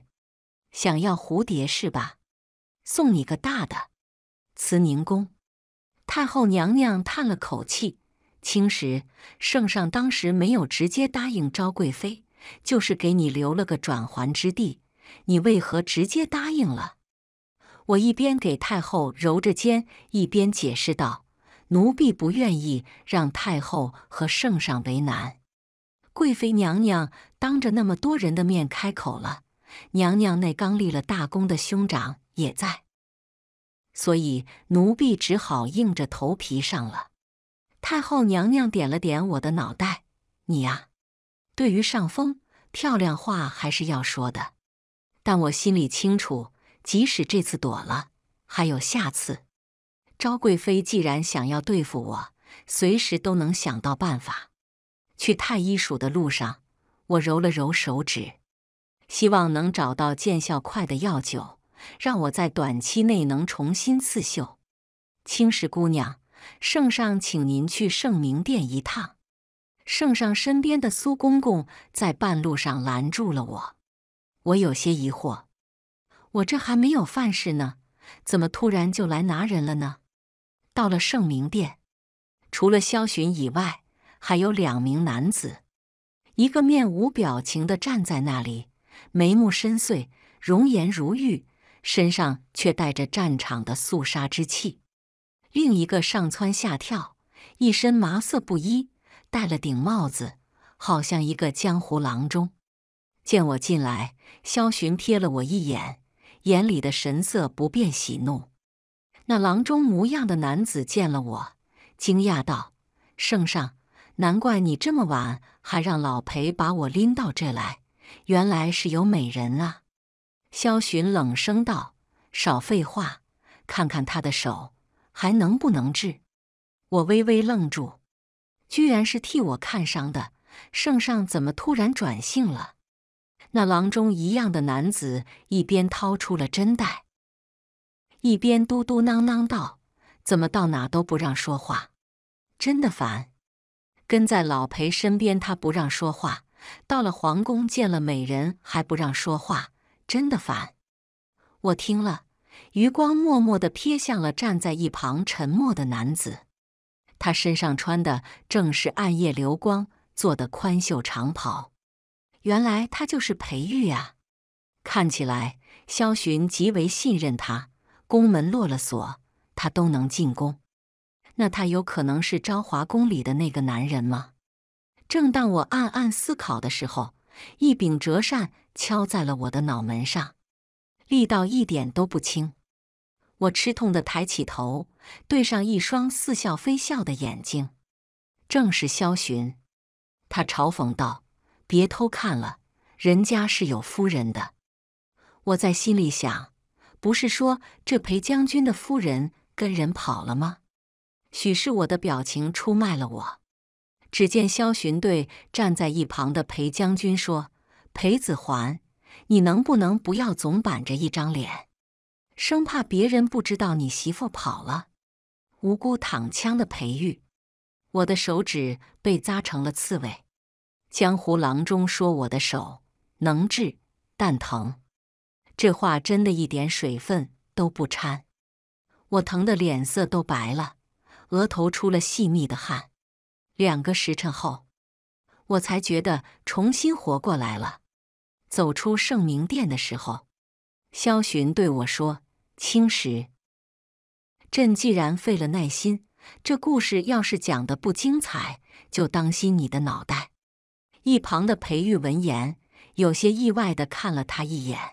Speaker 1: 想要蝴蝶是吧？送你个大的。慈宁宫太后娘娘叹了口气：“青石，圣上当时没有直接答应昭贵妃，就是给你留了个转圜之地。你为何直接答应了？”我一边给太后揉着肩，一边解释道。奴婢不愿意让太后和圣上为难，贵妃娘娘当着那么多人的面开口了，娘娘那刚立了大功的兄长也在，所以奴婢只好硬着头皮上了。太后娘娘点了点我的脑袋，你呀，对于上峰，漂亮话还是要说的，但我心里清楚，即使这次躲了，还有下次。昭贵妃既然想要对付我，随时都能想到办法。去太医署的路上，我揉了揉手指，希望能找到见效快的药酒，让我在短期内能重新刺绣。青石姑娘，圣上请您去圣明殿一趟。圣上身边的苏公公在半路上拦住了我，我有些疑惑：我这还没有犯事呢，怎么突然就来拿人了呢？到了圣明殿，除了萧洵以外，还有两名男子。一个面无表情的站在那里，眉目深邃，容颜如玉，身上却带着战场的肃杀之气。另一个上蹿下跳，一身麻色布衣，戴了顶帽子，好像一个江湖郎中。见我进来，萧洵瞥了我一眼，眼里的神色不辨喜怒。那郎中模样的男子见了我，惊讶道：“圣上，难怪你这么晚还让老裴把我拎到这来，原来是有美人啊！”萧洵冷声道：“少废话，看看他的手还能不能治。”我微微愣住，居然是替我看伤的。圣上怎么突然转性了？那郎中一样的男子一边掏出了针袋。一边嘟嘟囔囔道：“怎么到哪都不让说话，真的烦。跟在老裴身边，他不让说话；到了皇宫，见了美人还不让说话，真的烦。”我听了，余光默默的瞥向了站在一旁沉默的男子。他身上穿的正是暗夜流光做的宽袖长袍。原来他就是裴玉啊！看起来萧洵极为信任他。宫门落了锁，他都能进宫，那他有可能是昭华宫里的那个男人吗？正当我暗暗思考的时候，一柄折扇敲在了我的脑门上，力道一点都不轻。我吃痛的抬起头，对上一双似笑非笑的眼睛，正是萧洵。他嘲讽道：“别偷看了，人家是有夫人的。”我在心里想。不是说这裴将军的夫人跟人跑了吗？许是我的表情出卖了我。只见萧洵对站在一旁的裴将军说：“裴子桓，你能不能不要总板着一张脸，生怕别人不知道你媳妇跑了？无辜躺枪的裴玉，我的手指被扎成了刺猬。江湖郎中说我的手能治，但疼。”这话真的一点水分都不掺，我疼的脸色都白了，额头出了细密的汗。两个时辰后，我才觉得重新活过来了。走出圣明殿的时候，萧洵对我说：“青石，朕既然费了耐心，这故事要是讲的不精彩，就当心你的脑袋。”一旁的裴玉闻言，有些意外的看了他一眼。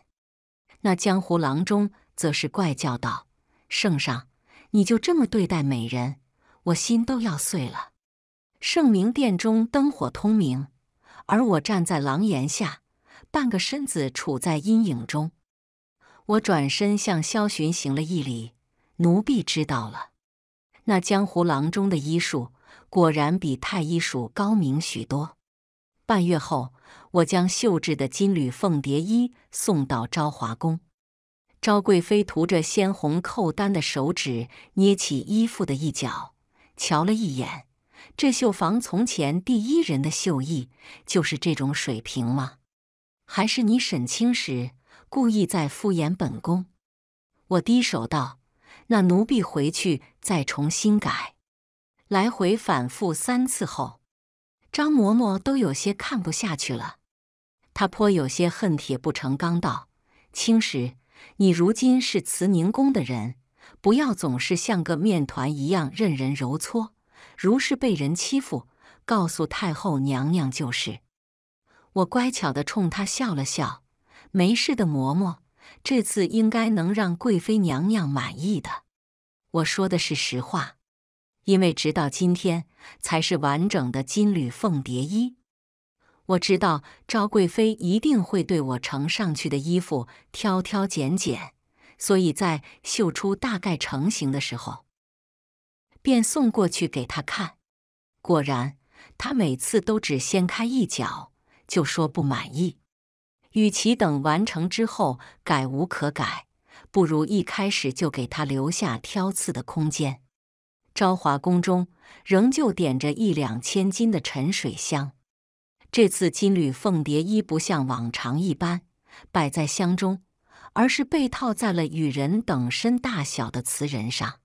Speaker 1: 那江湖郎中则是怪叫道：“圣上，你就这么对待美人，我心都要碎了。”圣明殿中灯火通明，而我站在廊檐下，半个身子处在阴影中。我转身向萧洵行了一礼：“奴婢知道了。”那江湖郎中的医术果然比太医署高明许多。半月后。我将绣制的金缕凤蝶衣送到昭华宫，昭贵妃涂着鲜红蔻丹的手指捏起衣服的一角，瞧了一眼，这绣房从前第一人的绣艺就是这种水平吗？还是你沈清时故意在敷衍本宫？我低首道：“那奴婢回去再重新改，来回反复三次后，张嬷嬷都有些看不下去了。”他颇有些恨铁不成钢道：“青石，你如今是慈宁宫的人，不要总是像个面团一样任人揉搓。如是被人欺负，告诉太后娘娘就是。”我乖巧地冲他笑了笑：“没事的，嬷嬷，这次应该能让贵妃娘娘满意的。”我说的是实话，因为直到今天才是完整的金缕凤蝶衣。我知道昭贵妃一定会对我呈上去的衣服挑挑拣拣，所以在绣出大概成型的时候，便送过去给她看。果然，她每次都只掀开一角，就说不满意。与其等完成之后改无可改，不如一开始就给她留下挑刺的空间。昭华宫中仍旧点着一两千斤的沉水香。这次金缕凤蝶衣不像往常一般摆在箱中，而是被套在了与人等身大小的瓷人上。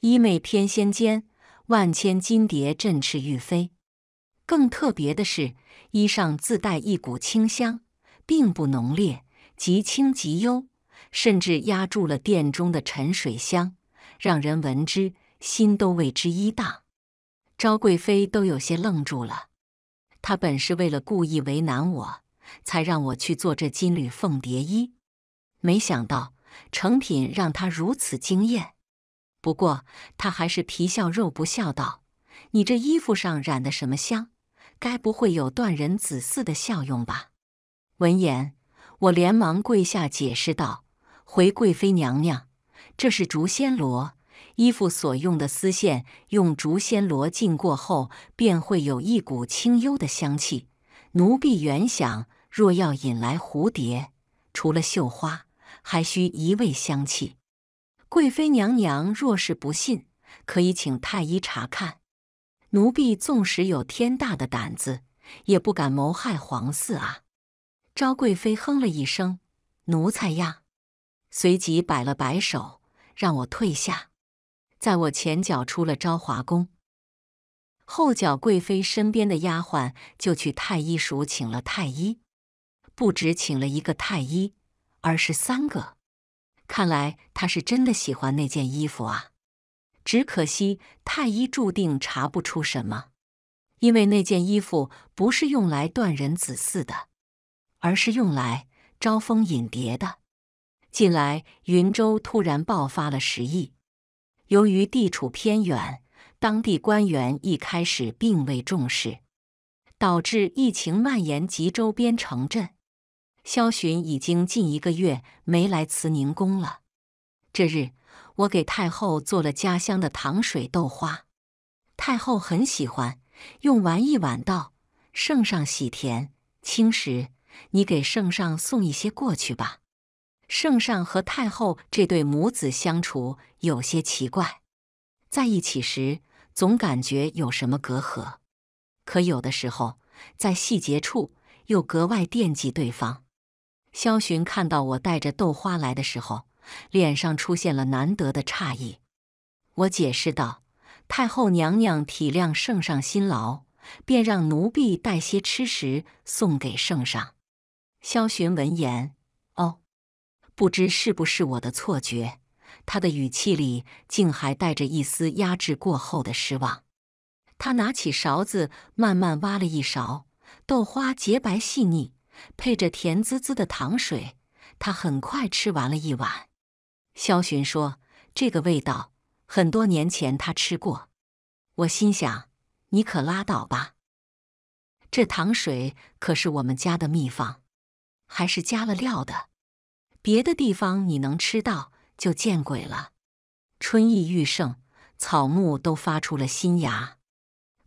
Speaker 1: 衣袂翩跹间，万千金蝶振翅欲飞。更特别的是，衣上自带一股清香，并不浓烈，极轻极幽，甚至压住了殿中的沉水香，让人闻之心都为之一荡。昭贵妃都有些愣住了。他本是为了故意为难我，才让我去做这金缕凤蝶衣，没想到成品让他如此惊艳。不过他还是皮笑肉不笑道：“你这衣服上染的什么香？该不会有断人子嗣的效用吧？”闻言，我连忙跪下解释道：“回贵妃娘娘，这是竹仙罗。”衣服所用的丝线，用竹仙罗浸过后，便会有一股清幽的香气。奴婢原想，若要引来蝴蝶，除了绣花，还需一味香气。贵妃娘娘若是不信，可以请太医查看。奴婢纵使有天大的胆子，也不敢谋害皇嗣啊！昭贵妃哼了一声：“奴才呀！”随即摆了摆手，让我退下。在我前脚出了昭华宫，后脚贵妃身边的丫鬟就去太医署请了太医，不止请了一个太医，而是三个。看来他是真的喜欢那件衣服啊！只可惜太医注定查不出什么，因为那件衣服不是用来断人子嗣的，而是用来招蜂引蝶的。近来云州突然爆发了时疫。由于地处偏远，当地官员一开始并未重视，导致疫情蔓延及周边城镇。萧洵已经近一个月没来慈宁宫了。这日，我给太后做了家乡的糖水豆花，太后很喜欢，用完一碗道：“圣上喜甜，青石，你给圣上送一些过去吧。”圣上和太后这对母子相处有些奇怪，在一起时总感觉有什么隔阂，可有的时候在细节处又格外惦记对方。萧洵看到我带着豆花来的时候，脸上出现了难得的诧异。我解释道：“太后娘娘体谅圣上辛劳，便让奴婢带些吃食送给圣上。”萧洵闻言。不知是不是我的错觉，他的语气里竟还带着一丝压制过后的失望。他拿起勺子，慢慢挖了一勺豆花，洁白细腻，配着甜滋滋的糖水。他很快吃完了一碗。萧寻说：“这个味道，很多年前他吃过。”我心想：“你可拉倒吧，这糖水可是我们家的秘方，还是加了料的。”别的地方你能吃到就见鬼了。春意欲盛，草木都发出了新芽，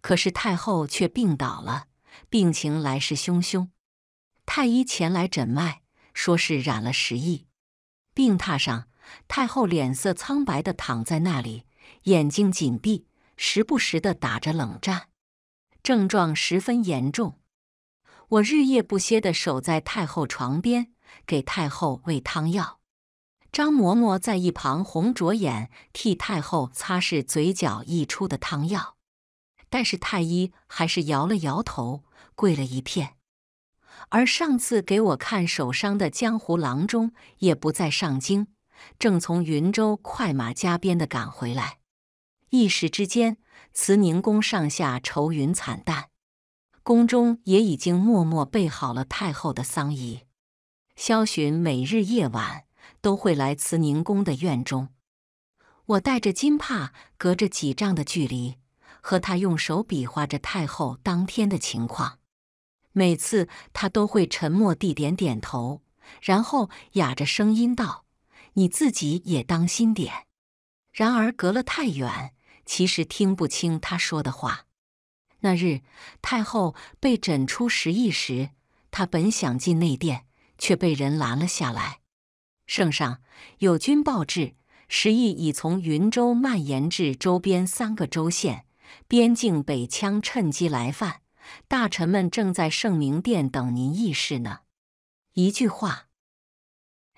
Speaker 1: 可是太后却病倒了，病情来势汹汹。太医前来诊脉，说是染了食疫。病榻上，太后脸色苍白的躺在那里，眼睛紧闭，时不时的打着冷战，症状十分严重。我日夜不歇的守在太后床边。给太后喂汤药，张嬷嬷在一旁红着眼替太后擦拭嘴角溢出的汤药，但是太医还是摇了摇头，跪了一片。而上次给我看手伤的江湖郎中也不在上京，正从云州快马加鞭的赶回来。一时之间，慈宁宫上下愁云惨淡，宫中也已经默默备好了太后的丧仪。萧洵每日夜晚都会来慈宁宫的院中，我带着金帕，隔着几丈的距离和他用手比划着太后当天的情况。每次他都会沉默地点点头，然后哑着声音道：“你自己也当心点。”然而隔了太远，其实听不清他说的话。那日太后被诊出失忆时，他本想进内殿。却被人拦了下来。圣上有军报至，时疫已从云州蔓延至周边三个州县，边境北羌趁机来犯，大臣们正在圣明殿等您议事呢。一句话，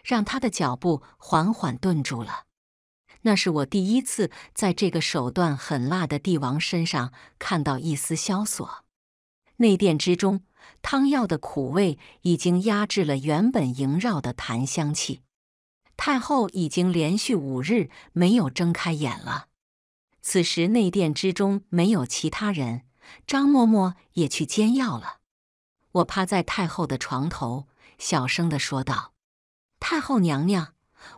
Speaker 1: 让他的脚步缓缓顿住了。那是我第一次在这个手段狠辣的帝王身上看到一丝萧索。内殿之中。汤药的苦味已经压制了原本萦绕的檀香气。太后已经连续五日没有睁开眼了。此时内殿之中没有其他人，张嬷嬷也去煎药了。我趴在太后的床头，小声地说道：“太后娘娘，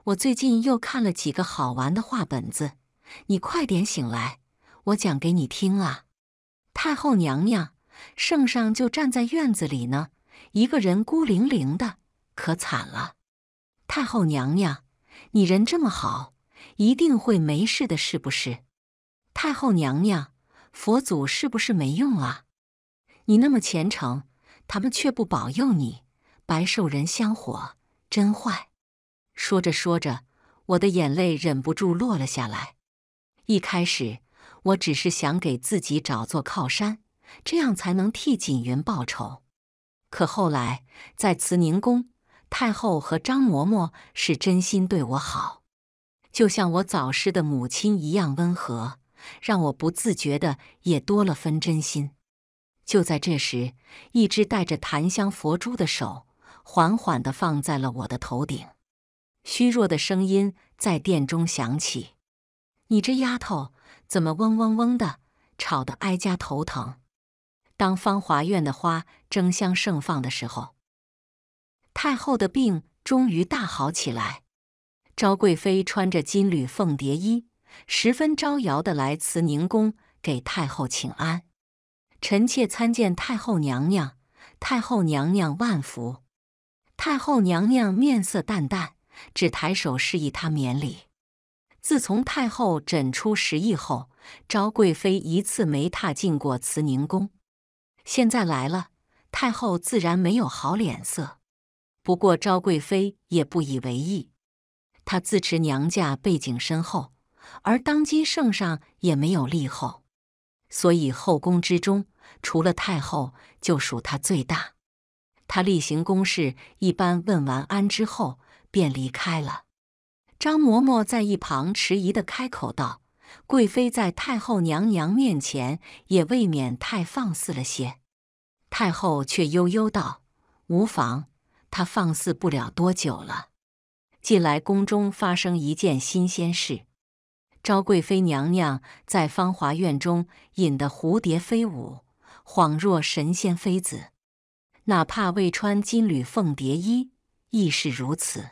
Speaker 1: 我最近又看了几个好玩的画本子，你快点醒来，我讲给你听啊！”太后娘娘。圣上就站在院子里呢，一个人孤零零的，可惨了。太后娘娘，你人这么好，一定会没事的，是不是？太后娘娘，佛祖是不是没用啊？你那么虔诚，他们却不保佑你，白受人香火，真坏。说着说着，我的眼泪忍不住落了下来。一开始，我只是想给自己找座靠山。这样才能替锦云报仇。可后来在慈宁宫，太后和张嬷嬷是真心对我好，就像我早逝的母亲一样温和，让我不自觉的也多了分真心。就在这时，一只带着檀香佛珠的手缓缓地放在了我的头顶，虚弱的声音在殿中响起：“你这丫头怎么嗡嗡嗡的，吵得哀家头疼。”当芳华院的花争相盛放的时候，太后的病终于大好起来。昭贵妃穿着金缕凤蝶衣，十分招摇的来慈宁宫给太后请安。臣妾参见太后娘娘，太后娘娘万福。太后娘娘面色淡淡，只抬手示意她免礼。自从太后诊出失忆后，昭贵妃一次没踏进过慈宁宫。现在来了，太后自然没有好脸色。不过昭贵妃也不以为意，她自持娘家背景深厚，而当今圣上也没有立后，所以后宫之中除了太后，就属她最大。她例行公事一般问完安之后，便离开了。张嬷嬷在一旁迟疑的开口道。贵妃在太后娘娘面前也未免太放肆了些。太后却悠悠道：“无妨，她放肆不了多久了。近来宫中发生一件新鲜事，昭贵妃娘娘在芳华院中引得蝴蝶飞舞，恍若神仙妃子。哪怕未穿金缕凤蝶衣，亦是如此，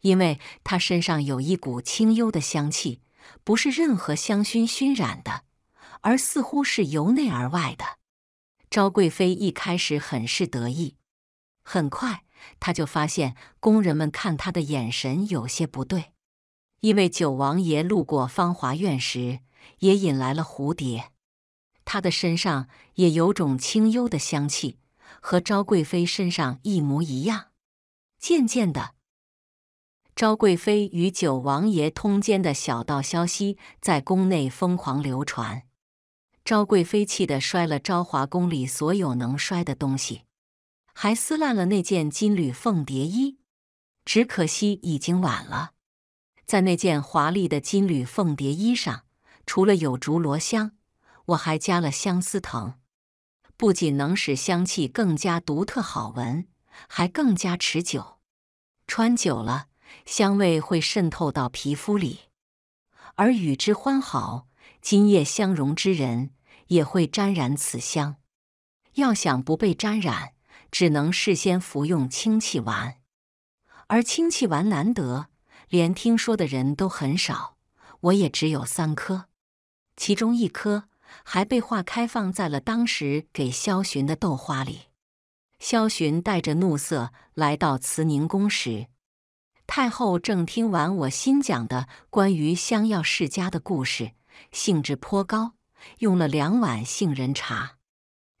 Speaker 1: 因为她身上有一股清幽的香气。”不是任何香薰熏染的，而似乎是由内而外的。昭贵妃一开始很是得意，很快她就发现工人们看她的眼神有些不对，因为九王爷路过芳华院时也引来了蝴蝶，他的身上也有种清幽的香气，和昭贵妃身上一模一样。渐渐的。昭贵妃与九王爷通奸的小道消息在宫内疯狂流传，昭贵妃气得摔了昭华宫里所有能摔的东西，还撕烂了那件金缕凤蝶衣。只可惜已经晚了，在那件华丽的金缕凤蝶衣上，除了有竹罗香，我还加了相思藤，不仅能使香气更加独特好闻，还更加持久。穿久了。香味会渗透到皮肤里，而与之欢好、今夜相融之人也会沾染此香。要想不被沾染，只能事先服用清气丸。而清气丸难得，连听说的人都很少，我也只有三颗，其中一颗还被化开放在了当时给萧洵的豆花里。萧洵带着怒色来到慈宁宫时。太后正听完我新讲的关于香药世家的故事，兴致颇高，用了两碗杏仁茶。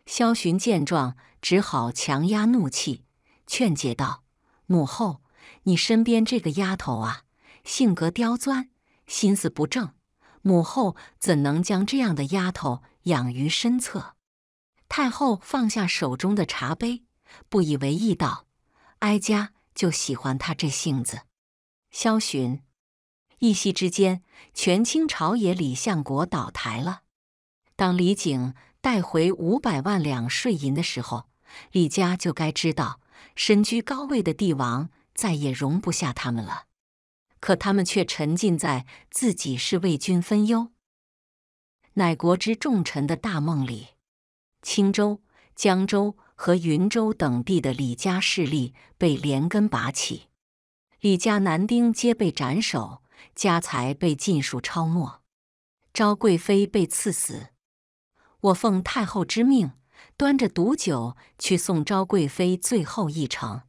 Speaker 1: 萧洵见状，只好强压怒气，劝解道：“母后，你身边这个丫头啊，性格刁钻，心思不正，母后怎能将这样的丫头养于身侧？”太后放下手中的茶杯，不以为意道：“哀家。”就喜欢他这性子。萧洵，一夕之间，权倾朝野，李相国倒台了。当李景带回五百万两税银的时候，李家就该知道，身居高位的帝王再也容不下他们了。可他们却沉浸在自己是为君分忧、乃国之重臣的大梦里。青州、江州。和云州等地的李家势力被连根拔起，李家男丁皆被斩首，家财被尽数抄没。昭贵妃被赐死，我奉太后之命，端着毒酒去送昭贵妃最后一程。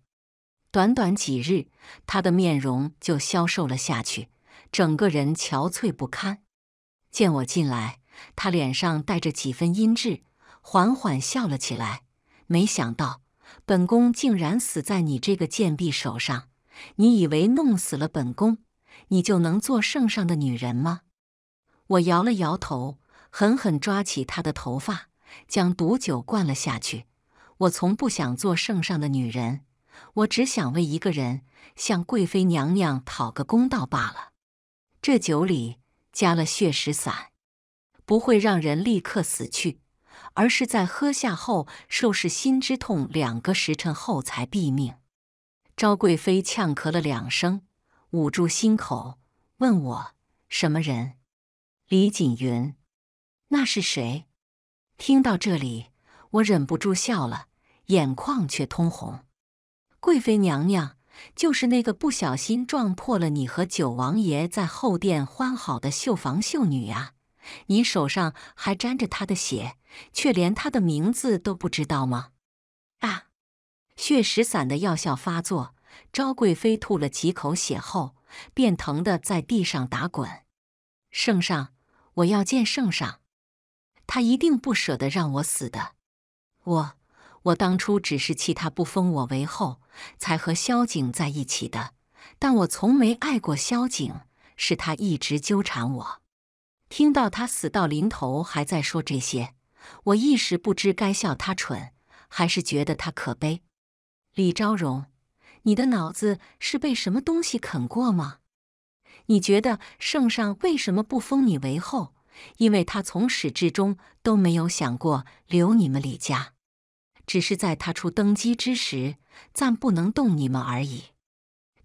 Speaker 1: 短短几日，她的面容就消瘦了下去，整个人憔悴不堪。见我进来，她脸上带着几分阴鸷，缓缓笑了起来。没想到，本宫竟然死在你这个贱婢手上！你以为弄死了本宫，你就能做圣上的女人吗？我摇了摇头，狠狠抓起他的头发，将毒酒灌了下去。我从不想做圣上的女人，我只想为一个人向贵妃娘娘讨个公道罢了。这酒里加了血石散，不会让人立刻死去。而是在喝下后受是心之痛，两个时辰后才毙命。昭贵妃呛咳了两声，捂住心口，问我什么人？李锦云，那是谁？听到这里，我忍不住笑了，眼眶却通红。贵妃娘娘，就是那个不小心撞破了你和九王爷在后殿欢好的绣房绣女啊！你手上还沾着她的血。却连他的名字都不知道吗？啊！血石散的药效发作，昭贵妃吐了几口血后，便疼得在地上打滚。圣上，我要见圣上，他一定不舍得让我死的。我，我当初只是气他不封我为后，才和萧景在一起的。但我从没爱过萧景，是他一直纠缠我。听到他死到临头，还在说这些。我一时不知该笑他蠢，还是觉得他可悲。李昭容，你的脑子是被什么东西啃过吗？你觉得圣上为什么不封你为后？因为他从始至终都没有想过留你们李家，只是在他出登基之时暂不能动你们而已。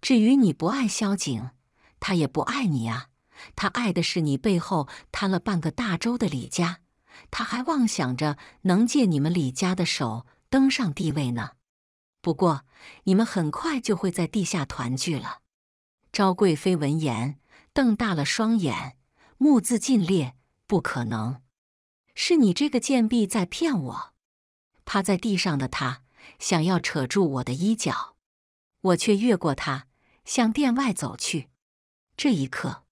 Speaker 1: 至于你不爱萧景，他也不爱你啊，他爱的是你背后贪了半个大周的李家。他还妄想着能借你们李家的手登上帝位呢。不过，你们很快就会在地下团聚了。昭贵妃闻言，瞪大了双眼，目眦尽裂。不可能，是你这个贱婢在骗我！趴在地上的他想要扯住我的衣角，我却越过他向殿外走去。这一刻，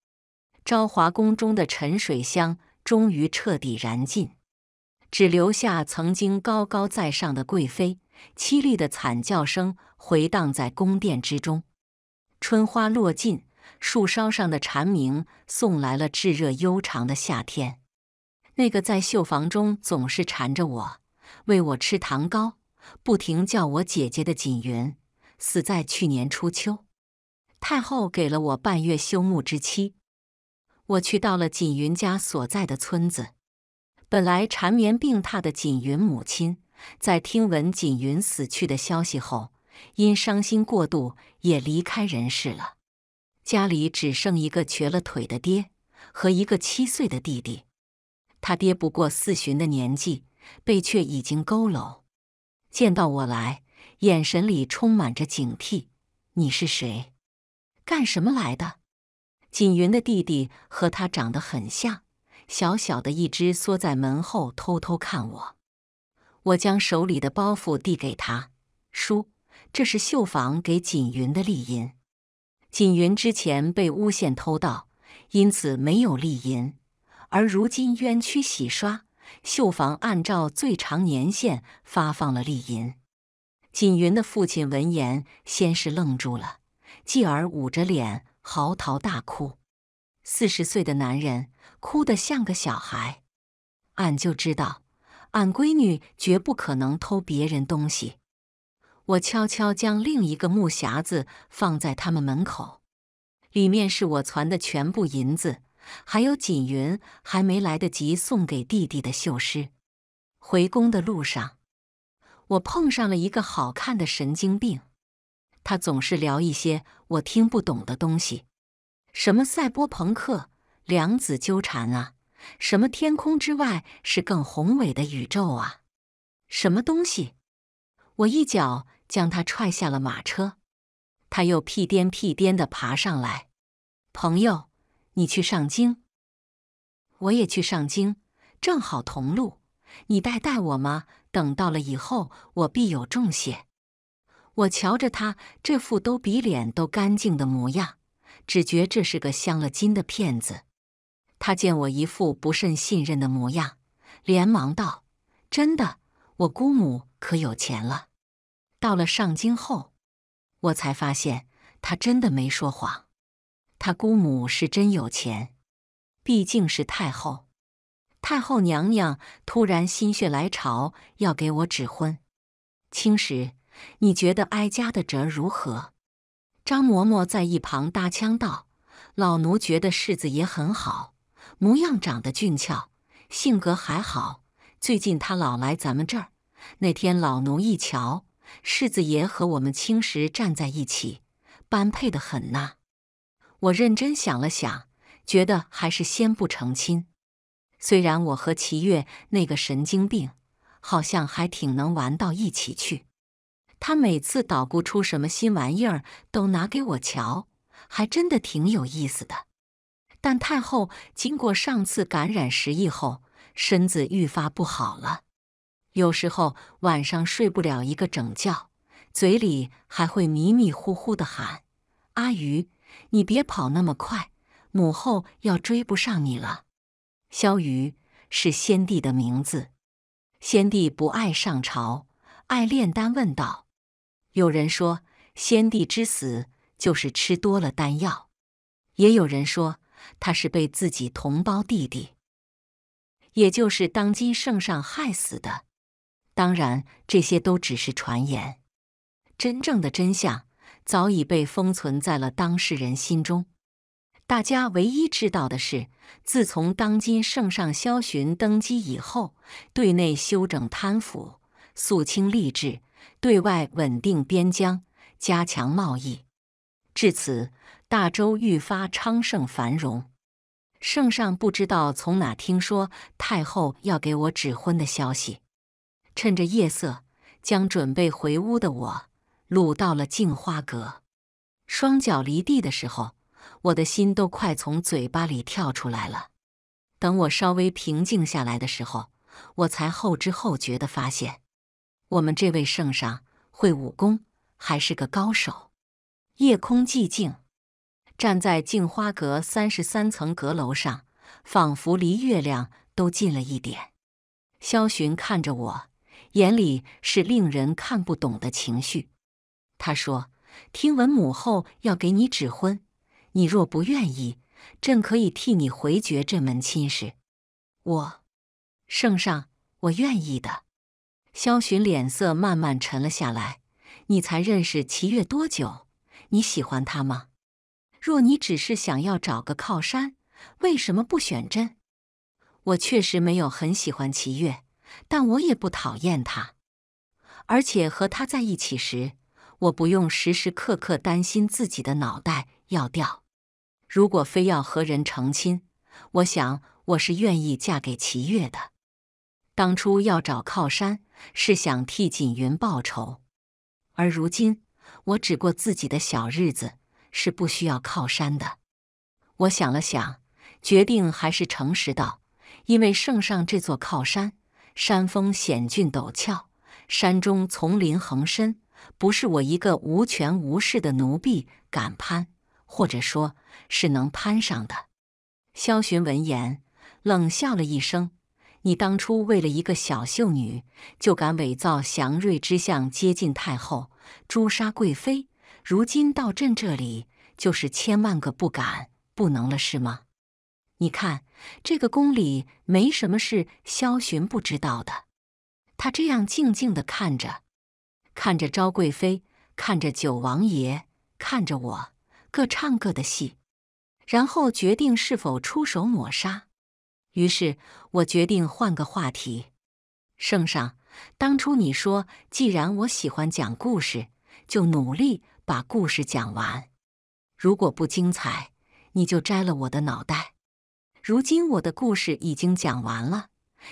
Speaker 1: 昭华宫中的沉水香。终于彻底燃尽，只留下曾经高高在上的贵妃凄厉的惨叫声回荡在宫殿之中。春花落尽，树梢上的蝉鸣送来了炙热悠长的夏天。那个在绣房中总是缠着我，喂我吃糖糕，不停叫我姐姐的锦云，死在去年初秋。太后给了我半月休沐之期。我去到了锦云家所在的村子，本来缠绵病榻的锦云母亲，在听闻锦云死去的消息后，因伤心过度也离开人世了。家里只剩一个瘸了腿的爹和一个七岁的弟弟。他爹不过四旬的年纪，背却已经佝偻。见到我来，眼神里充满着警惕。你是谁？干什么来的？锦云的弟弟和他长得很像，小小的一只，缩在门后偷偷看我。我将手里的包袱递给他：“叔，这是绣房给锦云的利银。锦云之前被诬陷偷盗，因此没有利银，而如今冤屈洗刷，绣房按照最长年限发放了利银。”锦云的父亲闻言，先是愣住了，继而捂着脸。嚎啕大哭，四十岁的男人哭得像个小孩。俺就知道，俺闺女绝不可能偷别人东西。我悄悄将另一个木匣子放在他们门口，里面是我攒的全部银子，还有锦云还没来得及送给弟弟的绣诗。回宫的路上，我碰上了一个好看的神经病。他总是聊一些我听不懂的东西，什么赛博朋克、量子纠缠啊，什么天空之外是更宏伟的宇宙啊，什么东西？我一脚将他踹下了马车，他又屁颠屁颠的爬上来。朋友，你去上京，我也去上京，正好同路，你带带我吗？等到了以后，我必有重谢。我瞧着他这副都比脸都干净的模样，只觉这是个镶了金的骗子。他见我一副不甚信任的模样，连忙道：“真的，我姑母可有钱了。”到了上京后，我才发现他真的没说谎。他姑母是真有钱，毕竟是太后。太后娘娘突然心血来潮要给我指婚，青石。你觉得哀家的儿如何？张嬷嬷在一旁搭腔道：“老奴觉得世子爷很好，模样长得俊俏，性格还好。最近他老来咱们这儿。那天老奴一瞧，世子爷和我们青石站在一起，般配的很呐。”我认真想了想，觉得还是先不成亲。虽然我和齐月那个神经病，好像还挺能玩到一起去。他每次捣鼓出什么新玩意儿，都拿给我瞧，还真的挺有意思的。但太后经过上次感染时疫后，身子愈发不好了，有时候晚上睡不了一个整觉，嘴里还会迷迷糊糊的喊：“阿鱼，你别跑那么快，母后要追不上你了。”萧瑜是先帝的名字，先帝不爱上朝，爱炼丹问道。有人说，先帝之死就是吃多了丹药；也有人说，他是被自己同胞弟弟，也就是当今圣上害死的。当然，这些都只是传言，真正的真相早已被封存在了当事人心中。大家唯一知道的是，自从当今圣上萧洵登基以后，对内修整贪腐，肃清吏治。对外稳定边疆，加强贸易。至此，大周愈发昌盛繁荣。圣上不知道从哪听说太后要给我指婚的消息，趁着夜色，将准备回屋的我掳到了镜花阁。双脚离地的时候，我的心都快从嘴巴里跳出来了。等我稍微平静下来的时候，我才后知后觉的发现。我们这位圣上会武功，还是个高手。夜空寂静，站在镜花阁三十三层阁楼上，仿佛离月亮都近了一点。萧洵看着我，眼里是令人看不懂的情绪。他说：“听闻母后要给你指婚，你若不愿意，朕可以替你回绝这门亲事。”我，圣上，我愿意的。萧洵脸色慢慢沉了下来。你才认识齐月多久？你喜欢他吗？若你只是想要找个靠山，为什么不选朕？我确实没有很喜欢齐月，但我也不讨厌他。而且和他在一起时，我不用时时刻刻担心自己的脑袋要掉。如果非要和人成亲，我想我是愿意嫁给齐月的。当初要找靠山，是想替锦云报仇，而如今我只过自己的小日子，是不需要靠山的。我想了想，决定还是诚实道，因为圣上这座靠山，山峰险峻陡峭，山中丛林横深，不是我一个无权无势的奴婢敢攀，或者说，是能攀上的。萧洵闻言冷笑了一声。你当初为了一个小秀女，就敢伪造祥瑞之相接近太后，诛杀贵妃，如今到朕这里，就是千万个不敢、不能了，是吗？你看，这个宫里没什么事，萧洵不知道的。他这样静静的看着，看着昭贵妃，看着九王爷，看着我，各唱各的戏，然后决定是否出手抹杀。于是我决定换个话题。圣上，当初你说，既然我喜欢讲故事，就努力把故事讲完。如果不精彩，你就摘了我的脑袋。如今我的故事已经讲完了，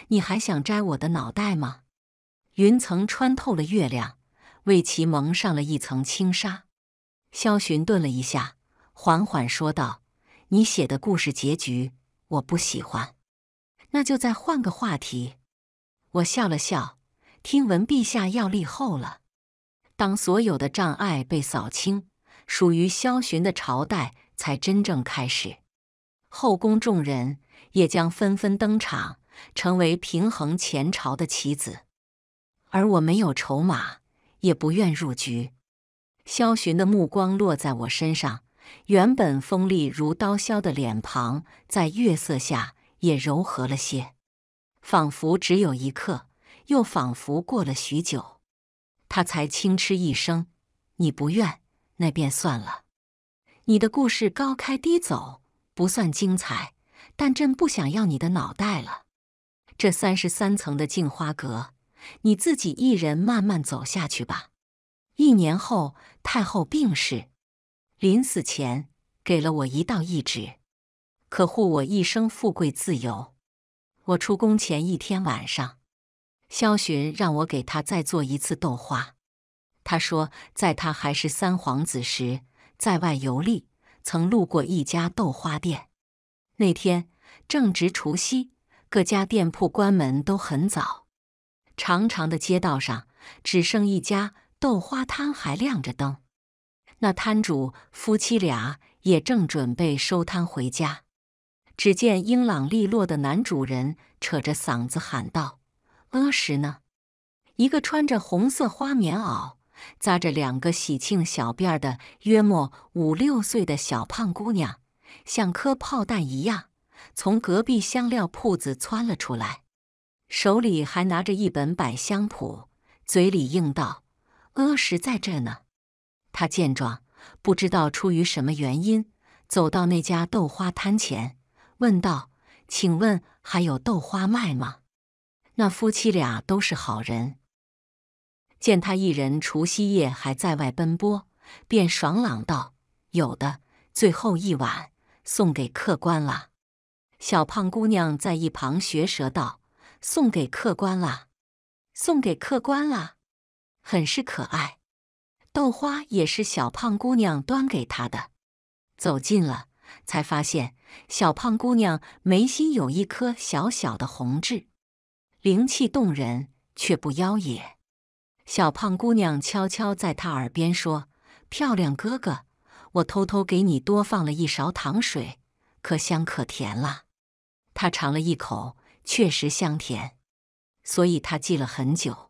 Speaker 1: 你还想摘我的脑袋吗？云层穿透了月亮，为其蒙上了一层轻纱。萧寻顿了一下，缓缓说道：“你写的故事结局，我不喜欢。”那就再换个话题。我笑了笑，听闻陛下要立后了。当所有的障碍被扫清，属于萧洵的朝代才真正开始，后宫众人也将纷纷登场，成为平衡前朝的棋子。而我没有筹码，也不愿入局。萧洵的目光落在我身上，原本锋利如刀削的脸庞，在月色下。也柔和了些，仿佛只有一刻，又仿佛过了许久，他才轻嗤一声：“你不愿，那便算了。你的故事高开低走，不算精彩，但朕不想要你的脑袋了。这三十三层的镜花阁，你自己一人慢慢走下去吧。”一年后，太后病逝，临死前给了我一道懿旨。可护我一生富贵自由。我出宫前一天晚上，萧洵让我给他再做一次豆花。他说，在他还是三皇子时，在外游历，曾路过一家豆花店。那天正值除夕，各家店铺关门都很早，长长的街道上只剩一家豆花摊还亮着灯。那摊主夫妻俩也正准备收摊回家。只见英朗利落的男主人扯着嗓子喊道：“阿什呢？”一个穿着红色花棉袄、扎着两个喜庆小辫儿的约莫五六岁的小胖姑娘，像颗炮弹一样从隔壁香料铺子窜了出来，手里还拿着一本百香谱，嘴里应道：“阿什在这呢。”他见状，不知道出于什么原因，走到那家豆花摊前。问道：“请问还有豆花卖吗？”那夫妻俩都是好人，见他一人除夕夜还在外奔波，便爽朗道：“有的，最后一碗送给客官了。”小胖姑娘在一旁学舌道：“送给客官啦，送给客官啦，很是可爱。”豆花也是小胖姑娘端给他的，走近了才发现。小胖姑娘眉心有一颗小小的红痣，灵气动人却不妖冶。小胖姑娘悄悄在她耳边说：“漂亮哥哥，我偷偷给你多放了一勺糖水，可香可甜了。”她尝了一口，确实香甜，所以她记了很久。